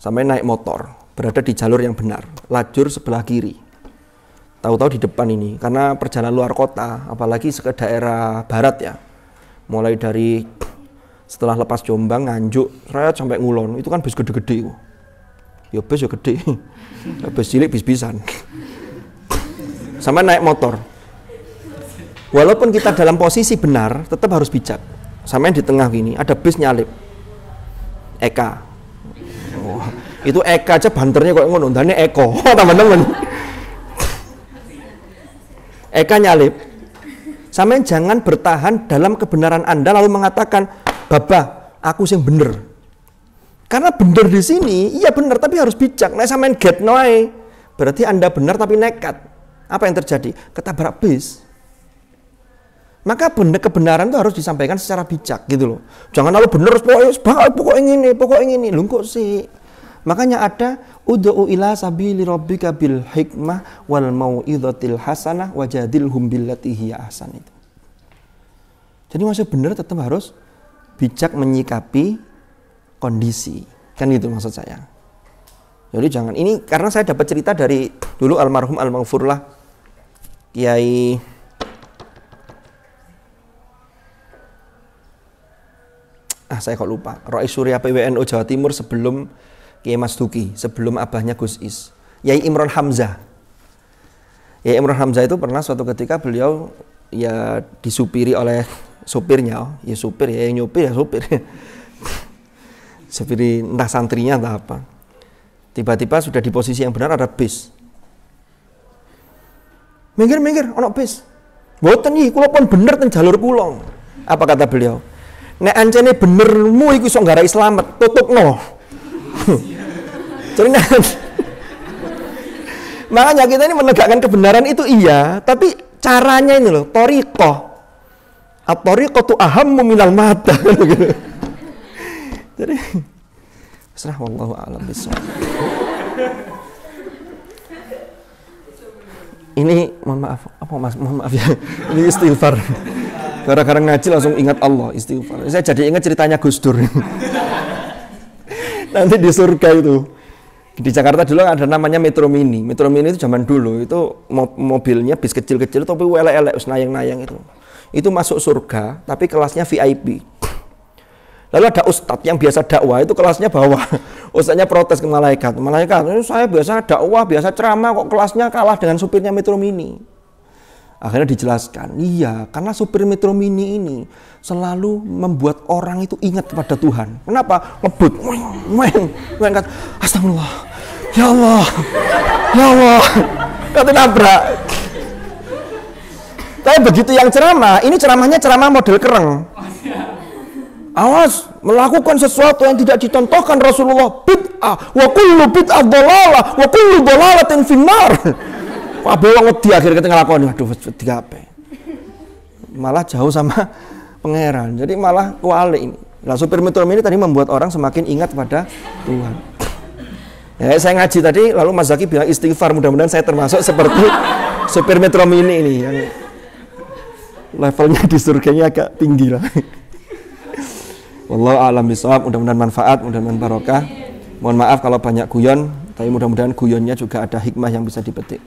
sampai naik motor, berada di jalur yang benar, lajur sebelah kiri. Tahu-tahu di depan ini, karena perjalanan luar kota, apalagi ke daerah barat ya, mulai dari setelah lepas Jombang, Nganjuk, saya sampai Ngulon, itu kan bis gede-gede. Ya bis ya gede, ya bis cilik bis-bisan. Sama naik motor, walaupun kita dalam posisi benar tetap harus bijak sampai di tengah gini ada bis nyalip Eka oh, itu Eka aja banternya kok ngono dane Eko oh, teman-teman Eka nyalip sampai jangan bertahan dalam kebenaran Anda lalu mengatakan bapak, aku yang bener karena bener di sini iya bener tapi harus bijak nah yang get noy, berarti Anda benar tapi nekat apa yang terjadi ketabrak bis maka benda kebenaran itu harus disampaikan secara bijak gitu loh. Jangan lalu benar pokoknya bang, pokoknya ini, pokoknya ini, lu sih. Makanya ada udhu ila sabili rabbika bil hikmah wal mau'izatil hasanah wajadilhum billati hiya ahsan itu. Jadi maksudnya benar tetap harus bijak menyikapi kondisi. Kan gitu maksud saya. Jadi jangan ini karena saya dapat cerita dari dulu almarhum Al-Maghfurlah Kiai ah saya kok lupa Rois Surya PWNU Jawa Timur sebelum Kiai Mas Duki sebelum abahnya Gus Is Yai Imron Hamzah Yai Imron Hamzah itu pernah suatu ketika beliau ya disupiri oleh supirnya oh ya supir ya nyupir ya supir supiri entah santrinya entah apa tiba-tiba sudah di posisi yang benar ada bis minggir minggir onok bis boten iki kula pun bener ten jalur pulang, apa kata beliau nek ancene benermu iku iso nggarai slamet, tutupno. Jadi Makanya kita ini menegakkan kebenaran itu iya, tapi caranya ini loh, toriko. Atoriko tuh aham meminal mata. Jadi, serah wallahu a'lam Ini mohon maaf, apa mas, mohon maaf ya. Ini istighfar. Gara-gara ngaji langsung ingat Allah istighfar. Saya jadi ingat ceritanya Gus Dur. Nanti di surga itu. Di Jakarta dulu ada namanya Metro Mini. Metro Mini itu zaman dulu itu mobilnya bis kecil-kecil tapi elek-elek nayang-nayang itu. Itu masuk surga tapi kelasnya VIP. Lalu ada ustadz yang biasa dakwah itu kelasnya bawah. Ustadznya protes ke malaikat. Malaikat, eh, saya biasa dakwah, biasa ceramah kok kelasnya kalah dengan supirnya Metro Mini. Akhirnya dijelaskan, iya karena supir metro mini ini selalu membuat orang itu ingat kepada Tuhan. Kenapa? Lebut, mengangkat astagfirullah, ya Allah, ya Allah, kata nabrak. Tapi begitu yang ceramah, ini ceramahnya ceramah model kereng. Awas, melakukan sesuatu yang tidak dicontohkan Rasulullah bid'ah, wa kullu bid'ah dolala, wa kullu dolala finnar wong wedi akhirnya kita ngelakoni waduh wedi kabeh. Malah jauh sama pangeran. Jadi malah kuali ini. Lah supir metro ini tadi membuat orang semakin ingat pada Tuhan. Ya, saya ngaji tadi lalu Mas Zaki bilang istighfar mudah-mudahan saya termasuk seperti supir metro mini ini yang levelnya di surganya agak tinggi lah. Wallahu alam bisawab, mudah-mudahan manfaat, mudah-mudahan barokah. Mohon maaf kalau banyak guyon, tapi mudah-mudahan guyonnya juga ada hikmah yang bisa dipetik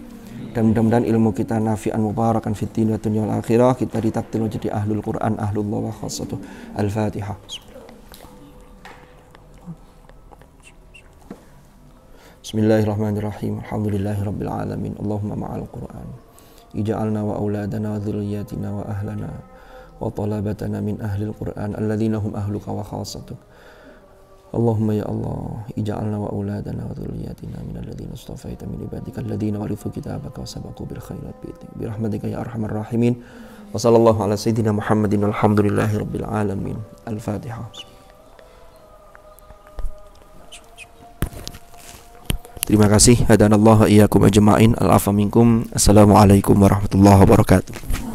dan mudah-mudahan ilmu kita nafi'an mubarakan fit dunia dunia akhirah kita ditakdir menjadi ahlul Quran ahlullah wa khassatuh al-fatihah Bismillahirrahmanirrahim Alhamdulillahirabbil alamin Allahumma ma'al Quran ij'alna wa auladana wa dhurriyyatina wa ahlana wa talabatana min ahlil Quran alladzina ahluka wa اللهم يا الله اجعلنا وأولادنا وذرياتنا من الذين اصطفيت من عبادك الذين ورثوا كتابك وسبقوا بالخيرات بإذنك برحمتك يا أرحم الراحمين وصلى الله على سيدنا محمد الحمد لله رب العالمين الفاتحة Terima kasih. Hadanallah iyyakum ajma'in. Al-afa minkum. Assalamualaikum warahmatullahi wabarakatuh.